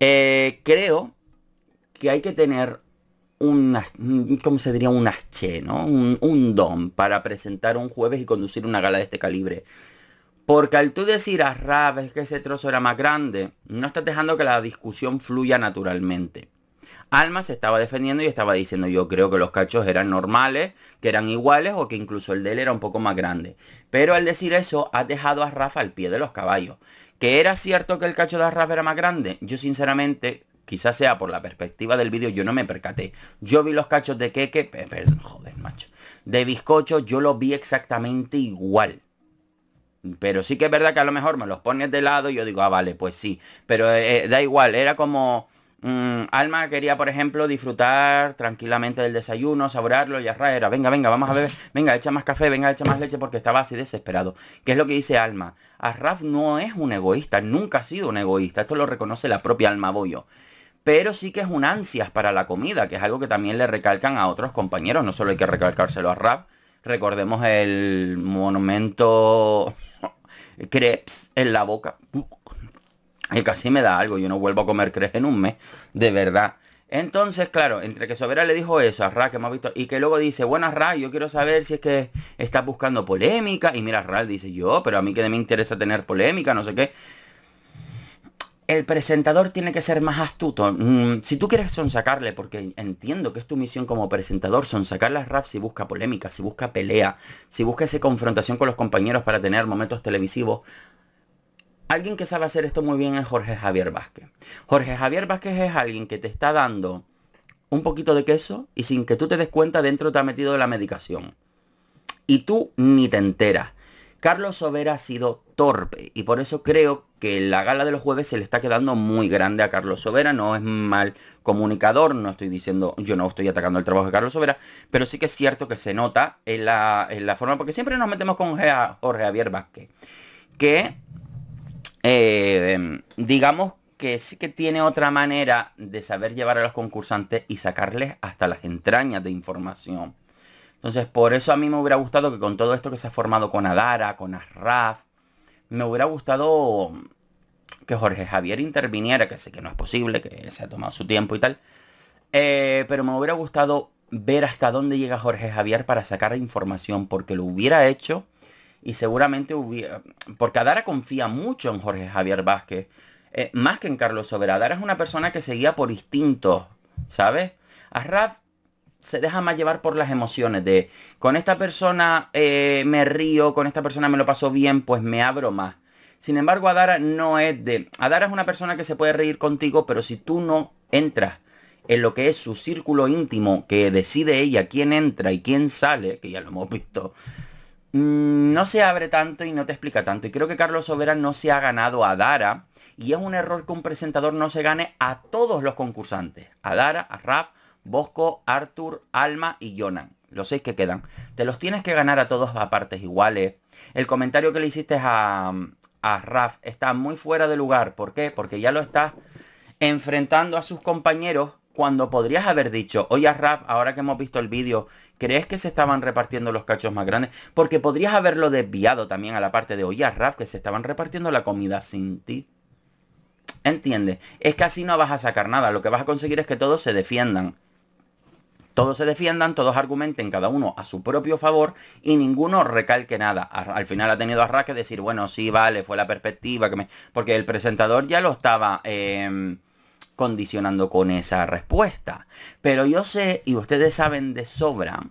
Eh, creo que hay que tener un, mm, ¿cómo se diría? Un che ¿no? Un, un, don para presentar un jueves y conducir una gala de este calibre. Porque al tú decir a Rafa que ese trozo era más grande, no estás dejando que la discusión fluya naturalmente. Alma se estaba defendiendo y estaba diciendo yo creo que los cachos eran normales, que eran iguales o que incluso el de él era un poco más grande. Pero al decir eso, has dejado a Rafa al pie de los caballos. ¿Que era cierto que el cacho de Rafa era más grande? Yo sinceramente quizás sea por la perspectiva del vídeo, yo no me percaté. Yo vi los cachos de queque, perdón, joder, macho, de bizcocho, yo los vi exactamente igual. Pero sí que es verdad que a lo mejor me los pones de lado y yo digo, ah, vale, pues sí. Pero eh, eh, da igual, era como... Mm, Alma quería, por ejemplo, disfrutar tranquilamente del desayuno, saborearlo y arra era, venga, venga, vamos a beber, venga, echa más café, venga, echa más leche porque estaba así desesperado. ¿Qué es lo que dice Alma? Arraf no es un egoísta, nunca ha sido un egoísta, esto lo reconoce la propia Alma Boyo pero sí que es un ansias para la comida, que es algo que también le recalcan a otros compañeros, no solo hay que recalcárselo a Rap. Recordemos el monumento crepes en la boca. Y casi me da algo, yo no vuelvo a comer crepes en un mes, de verdad. Entonces, claro, entre que Sobera le dijo eso a Ra, que hemos visto, y que luego dice, bueno, Ra, yo quiero saber si es que estás buscando polémica. Y mira, Ra dice, yo, pero a mí que me interesa tener polémica, no sé qué el presentador tiene que ser más astuto. Mm, si tú quieres sonsacarle, porque entiendo que es tu misión como presentador, sonsacar las raps si busca polémica, si busca pelea, si busca esa confrontación con los compañeros para tener momentos televisivos. Alguien que sabe hacer esto muy bien es Jorge Javier Vázquez. Jorge Javier Vázquez es alguien que te está dando un poquito de queso y sin que tú te des cuenta dentro te ha metido la medicación. Y tú ni te enteras. Carlos Sobera ha sido torpe y por eso creo que la gala de los jueves se le está quedando muy grande a Carlos Sobera. No es mal comunicador, no estoy diciendo, yo no estoy atacando el trabajo de Carlos Sobera, pero sí que es cierto que se nota en la, forma, porque siempre nos metemos con Jorge Javier Vázquez, que eh, digamos que sí que tiene otra manera de saber llevar a los concursantes y sacarles hasta las entrañas de información. Entonces, por eso a mí me hubiera gustado que con todo esto que se ha formado con Adara, con Arraf me hubiera gustado que Jorge Javier interviniera, que sé que no es posible, que se ha tomado su tiempo y tal. Eh, pero me hubiera gustado ver hasta dónde llega Jorge Javier para sacar información, porque lo hubiera hecho y seguramente hubiera... Porque Adara confía mucho en Jorge Javier Vázquez, eh, más que en Carlos Sobera. Adara es una persona que seguía por instinto, ¿sabes? Arraf se deja más llevar por las emociones de con esta persona eh, me río, con esta persona me lo paso bien, pues me abro más. Sin embargo, Adara no es de... Adara es una persona que se puede reír contigo, pero si tú no entras en lo que es su círculo íntimo, que decide ella quién entra y quién sale, que ya lo hemos visto, mm, no se abre tanto y no te explica tanto. Y creo que Carlos Sobera no se ha ganado a Adara Y es un error que un presentador no se gane a todos los concursantes. A Dara, a Raf, Bosco, Arthur, Alma y Jonan. Los seis que quedan. Te los tienes que ganar a todos a partes iguales. El comentario que le hiciste a, a Raf está muy fuera de lugar. ¿Por qué? Porque ya lo estás enfrentando a sus compañeros cuando podrías haber dicho, oye Raf, ahora que hemos visto el vídeo, ¿crees que se estaban repartiendo los cachos más grandes? Porque podrías haberlo desviado también a la parte de, oye Raf, que se estaban repartiendo la comida sin ti. ¿Entiendes? Es que así no vas a sacar nada, lo que vas a conseguir es que todos se defiendan todos se defiendan, todos argumenten cada uno a su propio favor y ninguno recalque nada. Al final ha tenido a que decir, bueno, sí, vale, fue la perspectiva que me... Porque el presentador ya lo estaba em, condicionando con esa respuesta. Pero yo sé, y ustedes saben de sobra,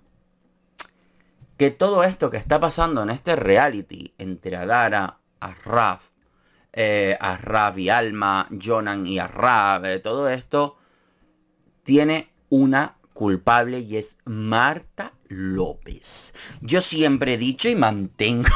que todo esto que está pasando en este reality entre Adara, Arraf, eh, Arraf y Alma, Jonan y Arraf, eh, todo esto tiene una culpable y es Marta López. Yo siempre he dicho y mantengo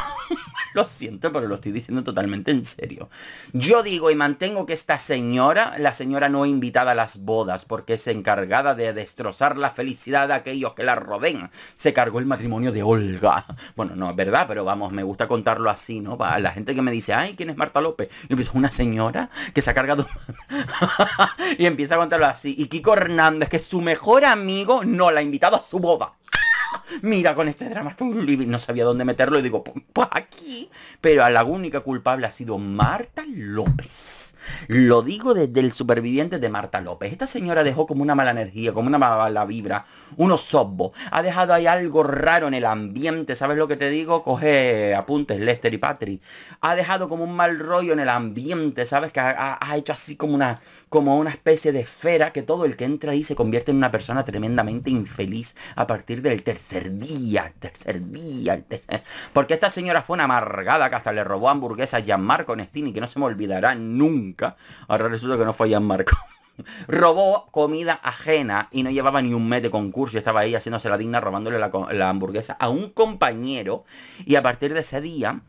lo siento, pero lo estoy diciendo totalmente en serio. Yo digo y mantengo que esta señora, la señora no invitada a las bodas porque es encargada de destrozar la felicidad de aquellos que la rodean. Se cargó el matrimonio de Olga. Bueno, no es verdad, pero vamos, me gusta contarlo así, ¿no? Para la gente que me dice, ay, ¿quién es Marta López? Y empiezo, una señora que se ha cargado... y empieza a contarlo así. Y Kiko Hernández, que su mejor amigo no la ha invitado a su boda mira, con este drama no sabía dónde meterlo y digo, pues aquí. Pero a la única culpable ha sido Marta López. Lo digo desde el superviviente de Marta López. Esta señora dejó como una mala energía, como una mala vibra, unos sobbos. Ha dejado ahí algo raro en el ambiente. ¿Sabes lo que te digo? Coge apuntes, Lester y Patri. Ha dejado como un mal rollo en el ambiente. ¿Sabes? Que ha hecho así como una, como una especie de esfera que todo el que entra ahí se convierte en una persona tremendamente infeliz a partir del tercer día, tercer día, porque esta señora fue una amargada que hasta le robó hamburguesas a Marco Nestini, que no se me olvidará nunca. Ahora resulta que no fue Gianmarco. Robó comida ajena y no llevaba ni un mes de concurso. Estaba ahí haciéndose la digna robándole la hamburguesa a un compañero. Y a partir de ese día,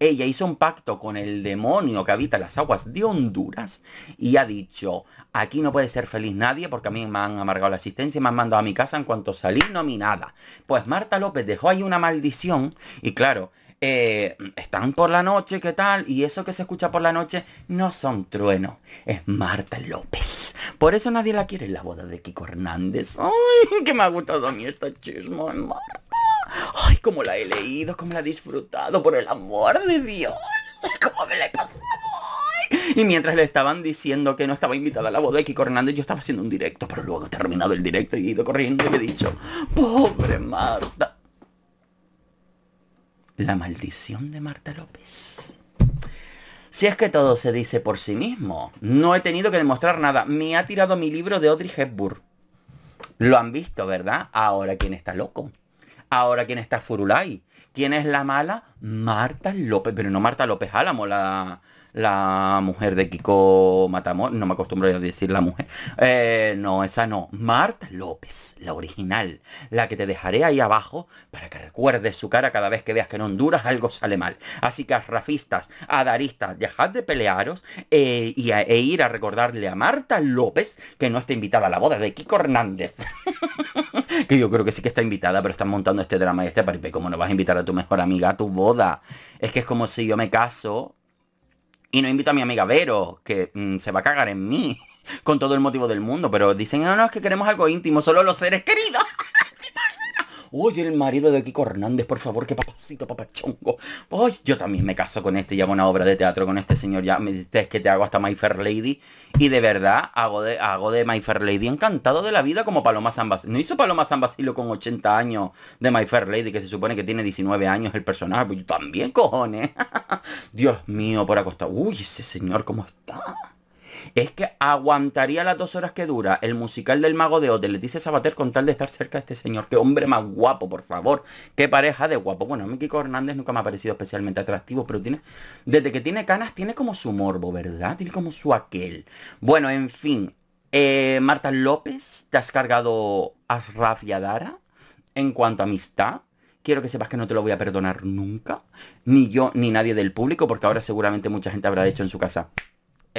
ella hizo un pacto con el demonio que habita las aguas de Honduras y ha dicho, aquí no puede ser feliz nadie porque a mí me han amargado la asistencia y me han mandado a mi casa en cuanto salí, no Pues Marta López dejó ahí una maldición y claro, eh, están por la noche, ¿qué tal? Y eso que se escucha por la noche no son truenos, es Marta López. Por eso nadie la quiere en la boda de Kiko Hernández. ¡Ay, que me ha gustado a mí esta en hermano! Ay, cómo la he leído, cómo la he disfrutado, por el amor de Dios. Cómo me la he pasado. Y mientras le estaban diciendo que no estaba invitada a la boda de Kiko Hernández, yo estaba haciendo un directo, pero luego he terminado el directo y he ido corriendo y he dicho, pobre Marta. La maldición de Marta López. Si es que todo se dice por sí mismo, no he tenido que demostrar nada. Me ha tirado mi libro de Audrey Hepburn. Lo han visto, ¿verdad? Ahora, ¿quién está loco? Ahora, ¿quién está Furulay? ¿Quién es la mala? Marta López, pero no Marta López Álamo, la, la mujer de Kiko Matamor, no me acostumbro a decir la mujer, eh, no, esa no, Marta López, la original, la que te dejaré ahí abajo para que recuerdes su cara cada vez que veas que en Honduras algo sale mal. Así que a rafistas, a daristas, dejad de pelearos eh, y e ir a recordarle a Marta López que no está invitada a la boda de Kiko Hernández. que yo creo que sí que está invitada, pero están montando este drama y este paripé. ¿Cómo no vas a invitar a tu mejor amiga a tu boda? Es que es como si yo me caso y no invito a mi amiga Vero, que mm, se va a cagar en mí, con todo el motivo del mundo, pero dicen, no, no, es que queremos algo íntimo, solo los seres queridos. Oye, el marido de Kiko Hernández, por favor, que papacito, papachongo. Ay, yo también me caso con este y hago una obra de teatro con este señor. Ya me dices que te hago hasta My Fair Lady. Y de verdad, hago de, hago de My Fair Lady encantado de la vida como Paloma San No hizo Paloma San Basilio con 80 años de My Fair Lady, que se supone que tiene 19 años el personaje. Pues yo también, cojones. Dios mío, por acostado. Uy, ese señor, ¿cómo está? es que aguantaría las dos horas que dura el musical del Mago de Oz le dice Sabater con tal de estar cerca de este señor. Qué hombre más guapo, por favor. Qué pareja de guapo. Bueno, a mí Hernández nunca me ha parecido especialmente atractivo, pero tiene, desde que tiene canas, tiene como su morbo, ¿verdad? Tiene como su aquel. Bueno, en fin. Eh, Marta López, te has cargado Asraf Dara? en cuanto a amistad quiero que sepas que no te lo voy a perdonar nunca, ni yo ni nadie del público, porque ahora seguramente mucha gente habrá hecho en su casa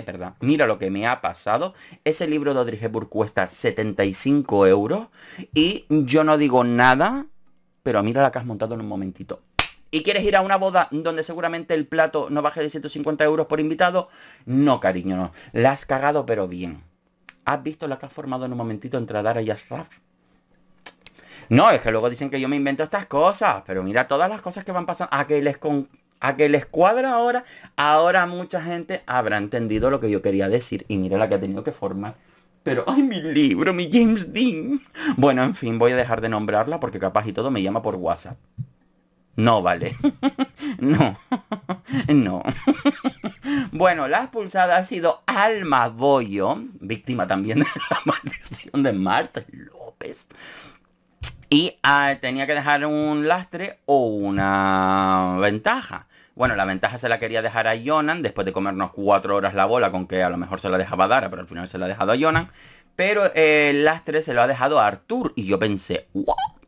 verdad, mira lo que me ha pasado. Ese libro de Audrey Hepburn cuesta 75 euros y yo no digo nada, pero mira la que has montado en un momentito. ¿Y quieres ir a una boda donde seguramente el plato no baje de 150 euros por invitado? No, cariño, no. La has cagado, pero bien. ¿Has visto la que has formado en un momentito entre Dara y Ashraf? No, es que luego dicen que yo me invento estas cosas, pero mira todas las cosas que van pasando. A que les con a que les escuadra ahora, ahora mucha gente habrá entendido lo que yo quería decir. Y mira la que ha tenido que formar. Pero, ay, mi libro, mi James Dean. Bueno, en fin, voy a dejar de nombrarla porque capaz y todo me llama por WhatsApp. No, vale. no. no. bueno, la expulsada ha sido Alma Boyo, víctima también de la maldición de Marta López y ah, tenía que dejar un lastre o una ventaja. Bueno, la ventaja se la quería dejar a Jonan después de comernos cuatro horas la bola, con que a lo mejor se la dejaba Dara, pero al final se la ha dejado a Jonan. Pero eh, el lastre se lo ha dejado a Arthur y yo pensé,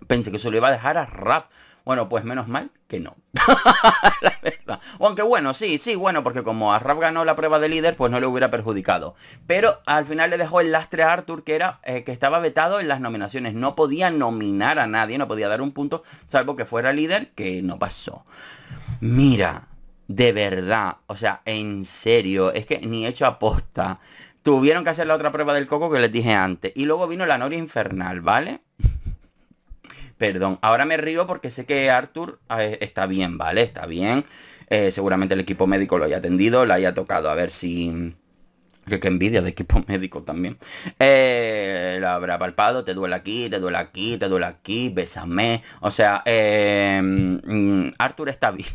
pensé que se lo iba a dejar a Rap. Bueno, pues menos mal que no. Aunque bueno, sí, sí, bueno, porque como a ganó la prueba de líder, pues no le hubiera perjudicado. Pero al final le dejó el lastre a Arthur, que eh, que estaba vetado en las nominaciones. No podía nominar a nadie, no podía dar un punto, salvo que fuera líder, que no pasó. Mira, de verdad, o sea, en serio, es que ni hecho aposta. Tuvieron que hacer la otra prueba del coco que les dije antes. Y luego vino la noria infernal, ¿vale? perdón. Ahora me río porque sé que Arthur ah, eh, está bien, ¿vale? Está bien. Eh, seguramente el equipo médico lo haya atendido, lo haya tocado. A ver si... Que, envidia de equipo médico también. Eh, la habrá palpado, te duele aquí, te duele aquí, te duele aquí, Besame. O sea, em, mm, Arthur está bien.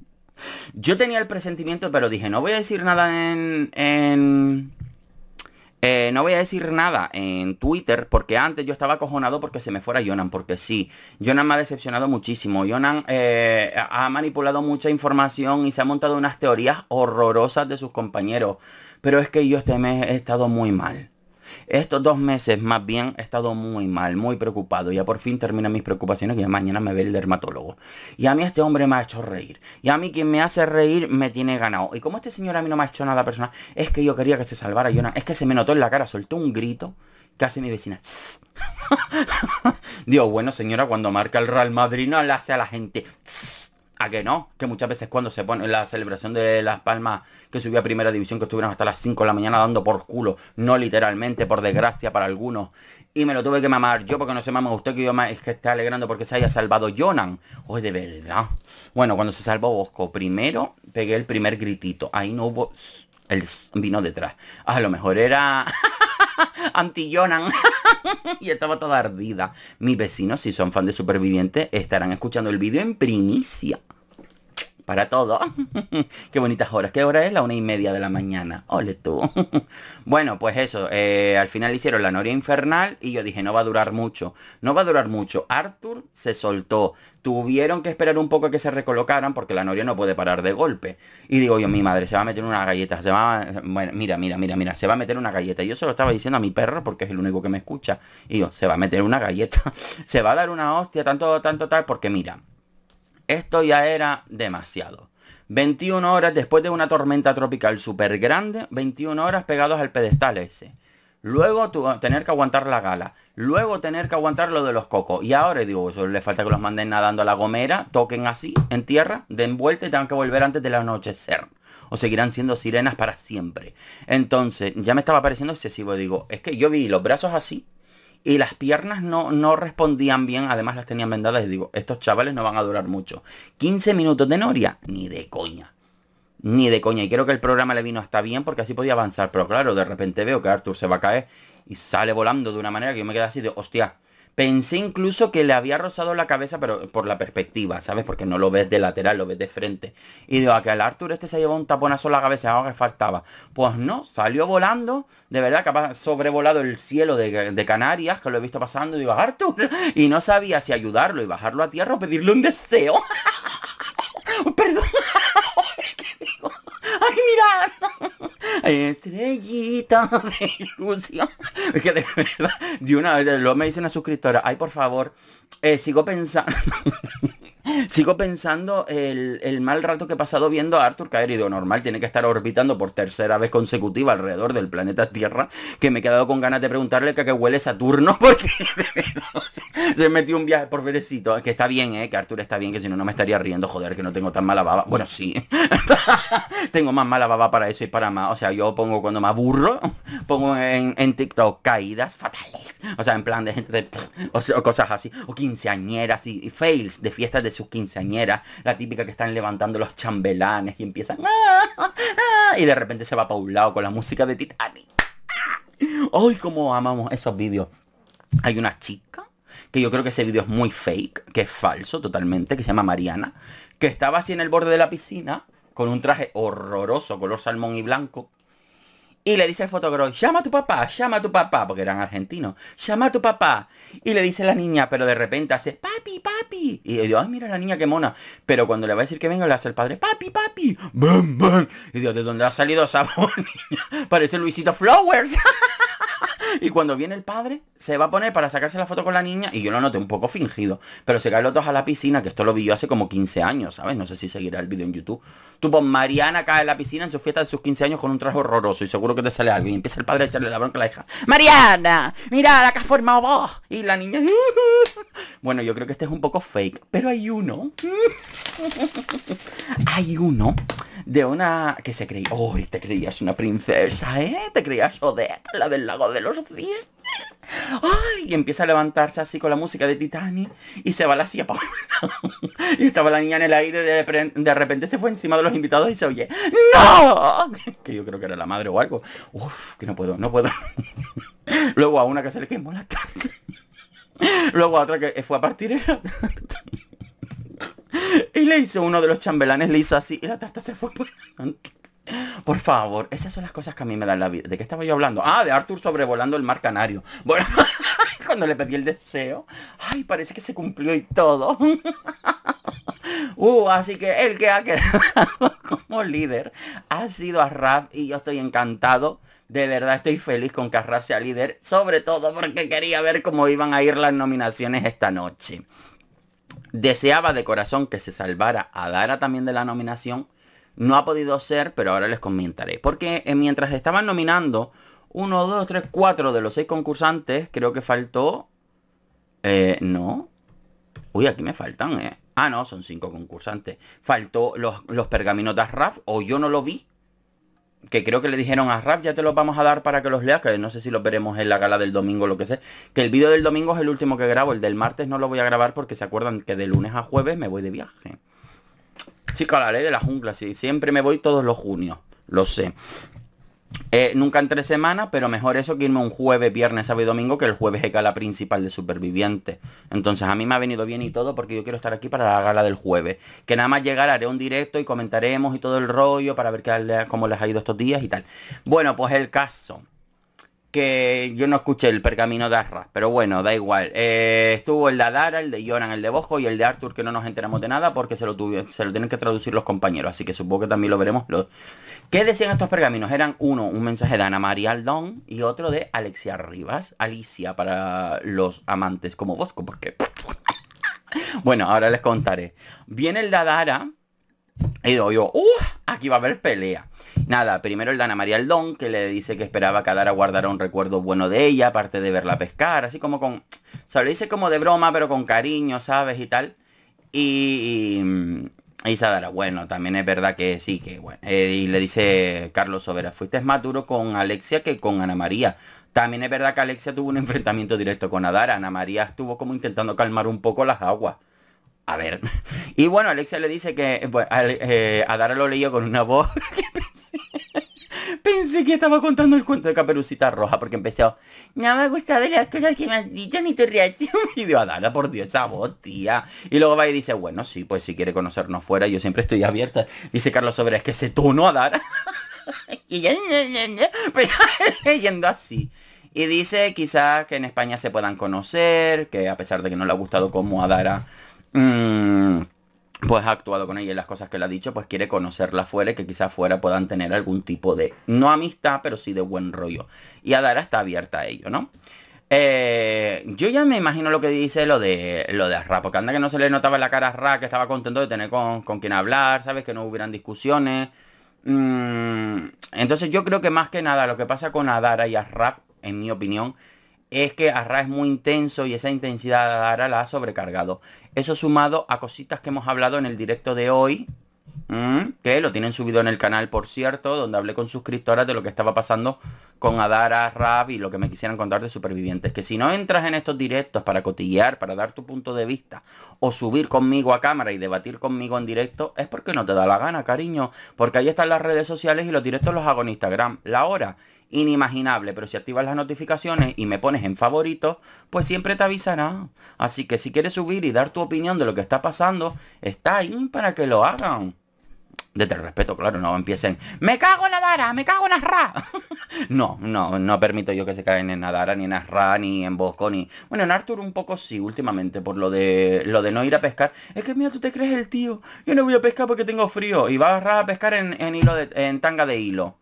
Yo tenía el presentimiento, pero dije, no voy a decir nada en eh, no voy a decir nada en Twitter porque antes yo estaba acojonado porque se me fuera Jonan, porque sí, Jonan me ha decepcionado muchísimo. Jonan eh, ha manipulado mucha información y se ha montado unas teorías horrorosas de sus compañeros. Pero es que yo este mes he estado muy mal. Estos dos meses más bien he estado muy mal, muy preocupado. Ya por fin terminan mis preocupaciones que ya mañana me ve el dermatólogo. Y a mí este hombre me ha hecho reír. Y a mí quien me hace reír me tiene ganado. Y como este señor a mí no me ha hecho nada personal, es que yo quería que se salvara Es que se me notó en la cara, soltó un grito que hace mi vecina. Digo, bueno señora, cuando marca el Real Madrid no le hace a la gente que no, que muchas veces cuando se pone la celebración de Las Palmas que subió a primera división, que estuvieron hasta las 5 de la mañana dando por culo, no literalmente, por desgracia para algunos, y me lo tuve que mamar yo porque no se mama usted que yo es que está alegrando porque se haya salvado Jonan. Oye, de verdad. Bueno, cuando se salvó Bosco, primero pegué el primer gritito, ahí no hubo... El vino detrás. Ah, a lo mejor era... Antillonan. y estaba toda ardida. Mis vecinos, si son fan de Superviviente, estarán escuchando el vídeo en primicia para todo. qué bonitas horas. ¿Qué hora es? La una y media de la mañana. Ole tú. bueno, pues eso. Eh, al final hicieron la noria infernal y yo dije, no va a durar mucho. No va a durar mucho. Arthur se soltó. Tuvieron que esperar un poco a que se recolocaran porque la noria no puede parar de golpe. Y digo yo, mi madre, se va a meter una galleta. Se va a... mira, mira, mira, mira. Se va a meter una galleta. Yo se lo estaba diciendo a mi perro porque es el único que me escucha. Y yo, se va a meter una galleta. se va a dar una hostia, tanto, tanto, tal. Porque mira, esto ya era demasiado. 21 horas después de una tormenta tropical súper grande, 21 horas pegados al pedestal ese. Luego tener que aguantar la gala. Luego tener que aguantar lo de los cocos. Y ahora digo, solo le falta que los manden nadando a la gomera, toquen así, en tierra, den vuelta y tengan que volver antes del anochecer. O seguirán siendo sirenas para siempre. Entonces, ya me estaba pareciendo excesivo. Digo, es que yo vi los brazos así, y las piernas no, respondían bien, además las tenían vendadas y digo, estos chavales no van a durar mucho. 15 minutos de Noria, ni de coña. Ni de coña. Y creo que el programa le vino hasta bien porque así podía avanzar. Pero claro, de repente veo que Arthur se va a caer y sale volando de una manera que yo me quedo así de, hostia, Pensé incluso que le había rozado la cabeza, pero por la perspectiva, ¿sabes? Porque no lo ves de lateral, lo ves de frente. Y digo, a ah, que al Arthur este se llevado un taponazo en la cabeza, algo que faltaba. Pues no, salió volando, de verdad, que sobrevolado el cielo de, Canarias, que lo he visto pasando, y digo, Arthur, y no sabía si ayudarlo y bajarlo a tierra o pedirle un deseo. Perdón. Ay, mira. Estrellita de ilusión. Es que de verdad, de una vez, luego me dice una suscriptora, ay por favor, eh, sigo pensando. Sigo pensando el, mal rato que he pasado viendo a Arthur caer y digo, normal, tiene que estar orbitando por tercera vez consecutiva alrededor del planeta Tierra, que me he quedado con ganas de preguntarle que, qué huele Saturno, porque se metió un viaje por verecito, que está bien, ¿eh? que Arthur está bien, que si no, no me estaría riendo, joder, que no tengo tan mala baba. Bueno, sí, tengo más mala baba para eso y para más, o sea, yo pongo cuando me aburro, pongo en, en TikTok caídas fatales, o sea, en plan de gente de, o cosas así, o quinceañeras y, y fails de fiestas de sus quinceañeras, la típica que están levantando los chambelanes y empiezan... Ah, ah, ah", y de repente se va paulado un lado con la música de Titanic. ¡Ay, cómo amamos esos vídeos! Hay una chica que yo creo que ese vídeo es muy fake, que es falso totalmente, que se llama Mariana, que estaba así en el borde de la piscina con un traje horroroso, color salmón y blanco, y le dice el fotógrafo, llama a tu papá, llama a tu papá, porque eran argentinos, llama a tu papá. Y le dice la niña, pero de repente hace, papi, papi. Y digo, ay, mira la niña qué mona. Pero cuando le va a decir que venga, le hace el padre, papi, papi. ¡Bam, bam! Y digo, ¿de dónde ha salido esa Parece Luisito Flowers. Y cuando viene el padre, se va a poner para sacarse la foto con la niña y yo lo noté un poco fingido. Pero se caen los dos a la piscina, que esto lo vi yo hace como 15 años, ¿sabes? No sé si seguirá el vídeo en YouTube. Tú pon Mariana cae en la piscina en su fiesta de sus 15 años con un traje horroroso y seguro que te sale algo. Y empieza el padre a echarle la bronca a la hija. Mariana, mira la que has formado vos. Y la niña... Bueno, yo creo que este es un poco fake, pero hay uno. hay uno de una que se creía... ¡Uy! te creías una princesa, eh! Te creías Odette, la del lago de los cisnes. ¡Ay! Y empieza a levantarse así con la música de Titani. y se va la silla para Y estaba la niña en el aire de, de repente se fue encima de los invitados y se oye ¡No! Que yo creo que era la madre o algo. Uf, que no puedo, no puedo. Luego a una que se le quemó la carta. Luego a otra que fue a partir y le hizo uno de los chambelanes, le hizo así y la tarta se fue por favor, esas son las cosas que a mí me dan la vida. ¿De qué estaba yo hablando? Ah, de Arthur sobrevolando el mar Canario. Bueno, cuando le pedí el deseo. Ay, parece que se cumplió y todo. Uh, así que el que ha quedado como líder ha sido a Arraf y yo estoy encantado. De verdad estoy feliz con que Arraf sea líder, sobre todo porque quería ver cómo iban a ir las nominaciones esta noche. Deseaba de corazón que se salvara a Dara también de la nominación. No ha podido ser, pero ahora les comentaré. Porque eh, mientras estaban nominando, Uno, dos, tres, cuatro de los seis concursantes, creo que faltó... Eh, no. Uy, aquí me faltan, eh. Ah, no, son cinco concursantes. Faltó los, los RAF o yo no lo vi, que creo que le dijeron a Rap, ya te los vamos a dar para que los leas, que no sé si los veremos en la gala del domingo lo que sé, que el vídeo del domingo es el último que grabo, el del martes no lo voy a grabar porque se acuerdan que de lunes a jueves me voy de viaje. Chica, la ley de la jungla, sí, siempre me voy todos los junios, lo sé. Eh, nunca nunca entre semanas, pero mejor eso que irme un jueves, viernes, sábado y domingo que el jueves es gala principal de Superviviente. Entonces a mí me ha venido bien y todo porque yo quiero estar aquí para la gala del jueves. Que nada más llegar haré un directo y comentaremos y todo el rollo para ver qué, cómo les ha ido estos días y tal. Bueno, pues el caso que yo no escuché el pergamino de Arras, pero bueno, da igual. Eh, estuvo el de Adara, el de jonan el de Bosco y el de Arthur, que no nos enteramos de nada porque se lo, se lo tienen que traducir los compañeros, así que supongo que también lo veremos los, ¿Qué decían estos pergaminos? Eran uno, un mensaje de Ana María Aldón y otro de Alexia Rivas. Alicia para los amantes como Bosco, porque... bueno, ahora les contaré. Viene el Dadara y digo yo, ¡uh! Aquí va a haber pelea. Nada, primero el Ana María Aldón, que le dice que esperaba que Adara guardara un recuerdo bueno de ella, aparte de verla pescar, así como con... O sea, lo dice como de broma, pero con cariño, ¿sabes? Y tal. Y, mm, y bueno, también es verdad que sí, que bueno. Eh, y le dice Carlos Sobera, fuiste más duro con Alexia que con Ana María. También es verdad que Alexia tuvo un enfrentamiento directo con Adara. Ana María estuvo como intentando calmar un poco las aguas. A ver. Y bueno, Alexia le dice que eh, pues, eh, Adara lo leía con una voz. Pensé que estaba contando el cuento de Caperucita Roja porque empezó No me gusta ver las cosas que me has dicho ni tu reacción. Y digo, Dara, por Dios, esa tía. Y luego va y dice, bueno, sí, pues si quiere conocernos fuera, yo siempre estoy abierta. Dice Carlos sobre es que ese a Dara y yo... Leyendo así. Y dice quizás que en España se puedan conocer, que a pesar de que no le ha gustado a Adara... Mmm, pues ha actuado con ella y las cosas que le ha dicho, pues quiere conocerla afuera y que quizás fuera puedan tener algún tipo de, no amistad, pero sí de buen rollo. Y Adara está abierta a ello, ¿no? Eh, yo ya me imagino lo que dice lo de lo de porque anda que no se le notaba la cara a Ra, que estaba contento de tener con, quien hablar, ¿sabes? Que no hubieran discusiones. Mm, entonces yo creo que más que nada lo que pasa con Adara y rap en mi opinión, es que Arra es muy intenso y esa intensidad de Arra la ha sobrecargado. Eso sumado a cositas que hemos hablado en el directo de hoy, que lo tienen subido en el canal, por cierto, donde hablé con suscriptoras de lo que estaba pasando con Adara, Rab y lo que me quisieran contar de supervivientes. Que si no entras en estos directos para cotillear, para dar tu punto de vista o subir conmigo a cámara y debatir conmigo en directo, es porque no te da la gana, cariño. Porque ahí están las redes sociales y los directos los hago en Instagram. La hora inimaginable, pero si activas las notificaciones y me pones en favorito, pues siempre te avisará. Así que si quieres subir y dar tu opinión de lo que está pasando, está ahí para que lo hagan. De el respeto, claro, no empiecen. ¡Me cago en la ¡Me cago en Asra! no, no, no permito yo que se caigan en Nadara, ni en Arra, ni en Bosco, ni. Bueno, en Arthur un poco sí, últimamente, por lo de lo de no ir a pescar. Es que mira, tú te crees el tío. Yo no voy a pescar porque tengo frío. Y va a agarrar a pescar en, en hilo de, en tanga de hilo.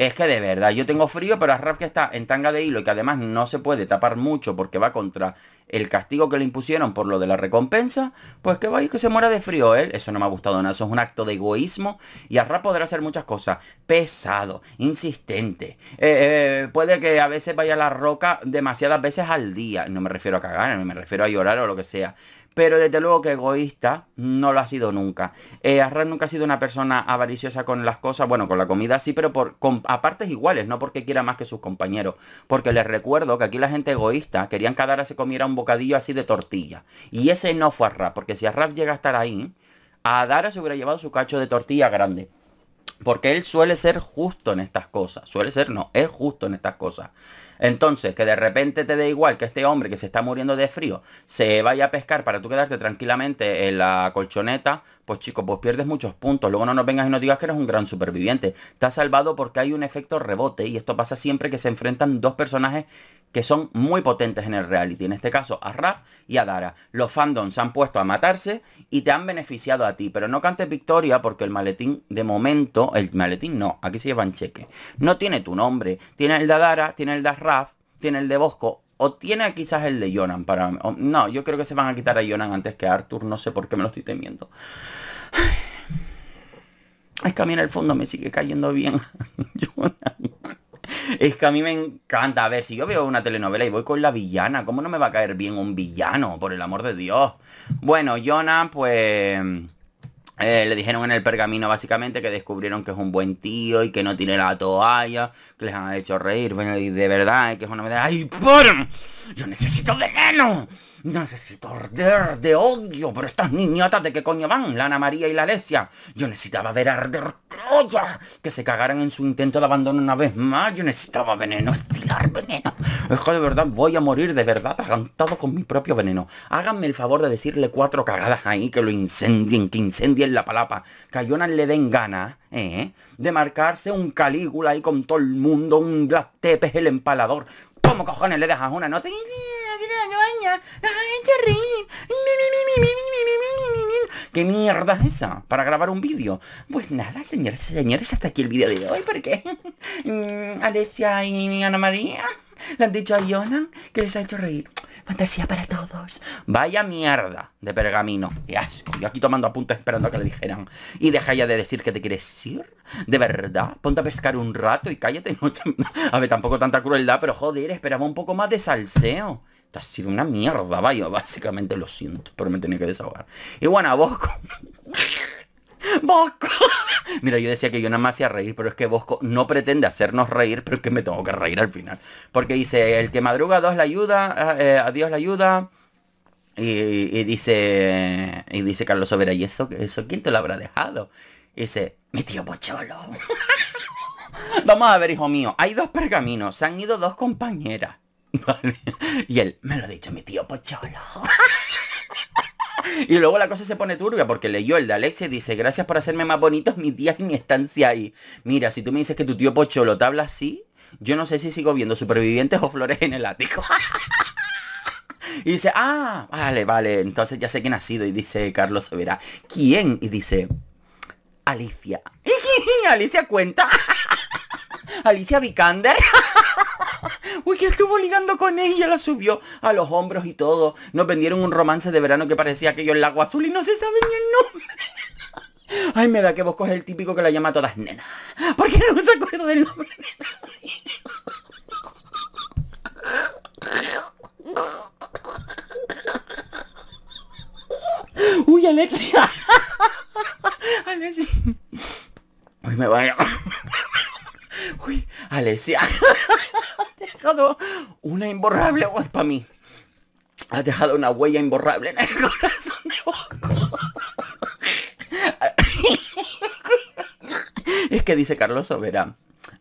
Es que de verdad, yo tengo frío, pero a Rap que está en tanga de hilo y que además no se puede tapar mucho porque va contra el castigo que le impusieron por lo de la recompensa, pues que vaya que se muera de frío él. ¿eh? Eso no me ha gustado nada, eso es un acto de egoísmo y a Rap podrá hacer muchas cosas. Pesado, insistente, eh, eh, puede que a veces vaya a la roca demasiadas veces al día. No me refiero a cagar, me refiero a llorar o lo que sea pero desde luego que egoísta no lo ha sido nunca. Eh, nunca ha sido una persona avariciosa con las cosas, bueno, con la comida sí, pero por, a partes iguales, no porque quiera más que sus compañeros. Porque les recuerdo que aquí la gente egoísta querían que Adara se comiera un bocadillo así de tortilla. Y ese no fue Arraf, porque si Arra llega a estar ahí, a Adara se hubiera llevado su cacho de tortilla grande. Porque él suele ser justo en estas cosas. Suele ser, no, es justo en estas cosas. Entonces, que de repente te dé igual que este hombre que se está muriendo de frío se vaya a pescar para tú quedarte tranquilamente en la colchoneta, pues chicos, pues pierdes muchos puntos. Luego no nos vengas y nos digas que eres un gran superviviente. Te salvado porque hay un efecto rebote y esto pasa siempre que se enfrentan dos personajes que son muy potentes en el reality. En este caso, a Raf y a Dara. Los fandoms se han puesto a matarse y te han beneficiado a ti. Pero no cantes victoria porque el maletín, de momento, el maletín no, aquí se llevan cheque. No tiene tu nombre. Tiene el de Dara, tiene el de Raf, tiene el de Bosco. O tiene quizás el de Jonan para... no, yo creo que se van a quitar a Jonan antes que a Arthur. No sé por qué me lo estoy temiendo. Es que a mí en el fondo me sigue cayendo bien Jonan es que a mí me encanta. A ver, si yo veo una telenovela y voy con la villana, ¿cómo no me va a caer bien un villano? Por el amor de Dios. Bueno, Jonah, pues... Eh, le dijeron en el pergamino básicamente que descubrieron que es un buen tío y que no tiene la toalla, que les han hecho reír, bueno, y de verdad, eh, que es una ¡Ay, por! ¡Yo necesito veneno! Necesito arder de odio por estas niñatas de que coño van, Ana María y la Alesia. Yo necesitaba ver arder Troya, que se cagaran en su intento de abandono una vez más. Yo necesitaba veneno, estilar veneno. Es que de verdad voy a morir, de verdad, agantado con mi propio veneno. Háganme el favor de decirle cuatro cagadas ahí que lo incendien, que incendien la palapa. Que le den ganas, ¿eh? De marcarse un Calígula ahí con todo el mundo, un Blastepes el empalador. ¿Cómo cojones le dejas una nota? tiene ¿Qué mierda es esa? Para grabar un vídeo. Pues nada, señores y señores, hasta aquí el vídeo de hoy, porque Alesia y Ana María le han dicho a Jonan que les ha hecho reír. Fantasía para todos. Vaya mierda de pergamino. Y asco. Yo aquí tomando apuntes esperando a que le dijeran. Y deja ya de decir que te quieres ir. De verdad. Ponte a pescar un rato y cállate. No, a ver, tampoco tanta crueldad, pero joder, esperaba un poco más de salseo. Está sido una mierda, vaya, básicamente lo siento, pero me tenía que desahogar. Y bueno, Bosco. Bosco. Mira, yo decía que yo nada más hacía reír, pero es que Bosco no pretende hacernos reír, pero es que me tengo que reír al final. Porque dice, el que madruga dos la ayuda, eh, eh, a Dios la ayuda. Y, dice y dice Carlos Sobera, ¿y eso, eso quién te lo habrá dejado? dice, mi tío Pocholo. Vamos a ver, hijo mío, hay dos pergaminos, se han ido dos compañeras. Y él, me lo ha dicho mi tío Pocholo. Y luego la cosa se pone turbia porque leyó el de Alexia y dice, gracias por hacerme más bonitos mis días y mi estancia ahí. Mira, si tú me dices que tu tío Pocholo te habla así, yo no sé si sigo viendo supervivientes o flores en el ático. y dice, ah, vale, vale, entonces ya sé quién ha sido. Y dice Carlos Severa, ¿quién? Y dice, Alicia. ¿Y Alicia cuenta. Alicia Vicander uy, que estuvo ligando con ella, la subió a los hombros y todo. Nos vendieron un romance de verano que parecía aquello el lago azul y no se sabe ni el nombre. Ay, me da que vos coges el típico que la llama a todas nena. qué no se acuerda del nombre Uy, Alexia. Alexia. Uy, me vaya. Uy, Alesia. ha dejado una imborrable, huella para mí. Ha dejado una huella imborrable en el corazón de es que dice Carlos Soberán.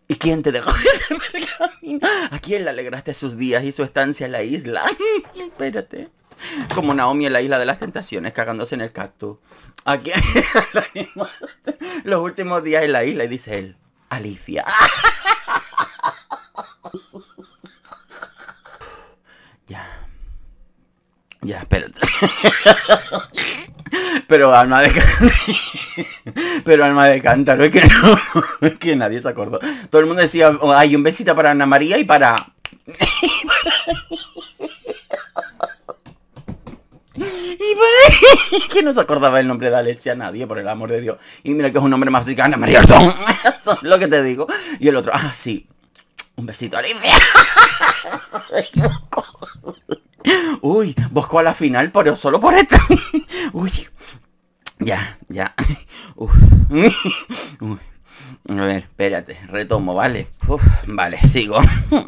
¿Y quién te dejó ese pergamino? ¿A quién le alegraste sus días y su estancia en la isla? Espérate. Como Naomi en la isla de las tentaciones, cagándose en el cactus. Aquí Los últimos días en la isla, y dice él. Alicia. ya. Ya, espérate. Pero alma de cántaro. Pero alma de cántaro, es que no. Es que nadie se acordó. Todo el mundo decía, hay oh, un besito para Ana María y para. Y para. Y para... que no se acordaba el nombre de Alexia nadie, por el amor de Dios. Y mira que es un nombre más mexicano, María lo que te digo. Y el otro, ah, sí. Un besito, Alicia. Uy, busco a la final, pero solo por esto. Uy. Ya, ya. Uf. Uy. A ver, espérate, retomo, ¿vale? vale, sigo.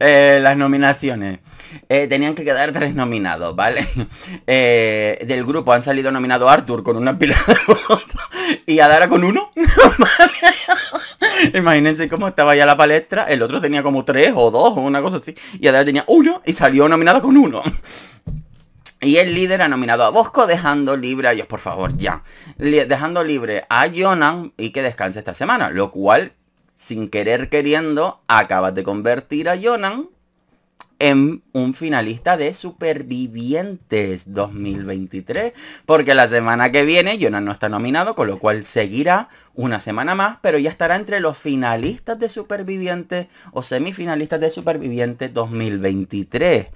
Eh, las nominaciones. Eh, tenían que quedar tres nominados, ¿vale? Eh, del grupo han salido nominado Arthur con una pila de votos y Adara con uno. Imagínense cómo estaba ya la palestra. El otro tenía como tres o dos o una cosa así. Y Adara tenía uno y salió nominado con uno. Y el líder ha nominado a Bosco dejando libre a Dios por favor, ya. Dejando libre a Jonan y que descanse esta semana. Lo cual, sin querer queriendo, acaba de convertir a Jonan en un finalista de Supervivientes 2023. Porque la semana que viene Jonan no está nominado, con lo cual seguirá una semana más, pero ya estará entre los finalistas de Supervivientes o semifinalistas de Supervivientes 2023.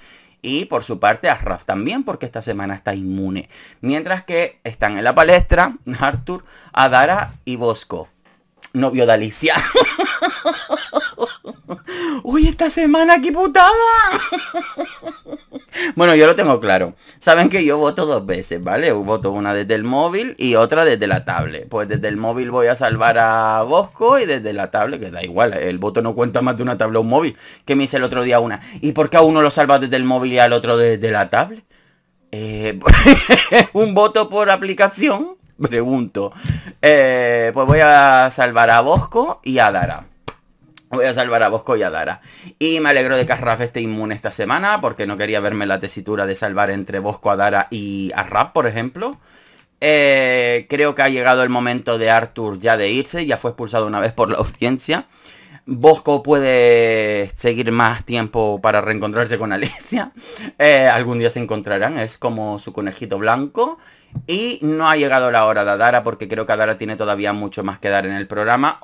Y por su parte a Raf también, porque esta semana está inmune. Mientras que están en la palestra Arthur, Adara y Bosco novio de Alicia. Uy, esta semana, qué putada. bueno, yo lo tengo claro. Saben que yo voto dos veces, ¿vale? Voto una desde el móvil y otra desde la tablet. Pues desde el móvil voy a salvar a Bosco y desde la tablet, que da igual, el voto no cuenta más de una tablet o un móvil, que me hice el otro día una. ¿Y por qué a uno lo salva desde el móvil y al otro desde la tablet? Eh, un voto por aplicación pregunto. Eh, pues voy a salvar a Bosco y a Dara. Voy a salvar a Bosco y a Dara. Y me alegro de que Arraf esté inmune esta semana, porque no quería verme la tesitura de salvar entre Bosco, a Dara y a Rap, por ejemplo. Eh, creo que ha llegado el momento de Arthur ya de irse, ya fue expulsado una vez por la audiencia. Bosco puede seguir más tiempo para reencontrarse con Alicia. Eh, algún día se encontrarán, es como su conejito blanco. Y no ha llegado la hora de Adara porque creo que Adara tiene todavía mucho más que dar en el programa.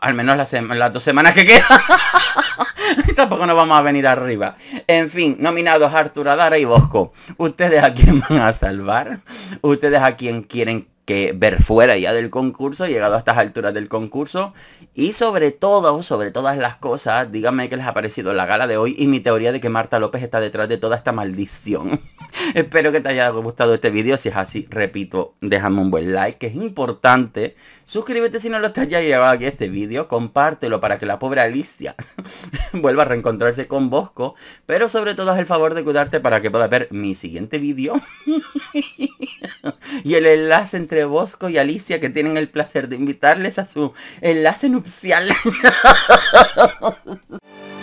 Al menos las, dos semanas que quedan. Tampoco nos vamos a venir arriba. En fin, nominados Artur Adara y Bosco. ¿Ustedes a quién van a salvar? ¿Ustedes a quién quieren que ver fuera ya del concurso, llegado a estas alturas del concurso. Y sobre todo, sobre todas las cosas, díganme qué les ha parecido la gala de hoy y mi teoría de que Marta López está detrás de toda esta maldición. Espero que te haya gustado este vídeo. Si es así, repito, déjame un buen like, que es importante. Suscríbete si no lo estás ya llegado aquí a este vídeo, compártelo para que la pobre Alicia vuelva a reencontrarse con Bosco, pero sobre todo haz el favor de cuidarte para que puedas ver mi siguiente vídeo y el enlace entre Bosco y Alicia que tienen el placer de invitarles a su enlace nupcial.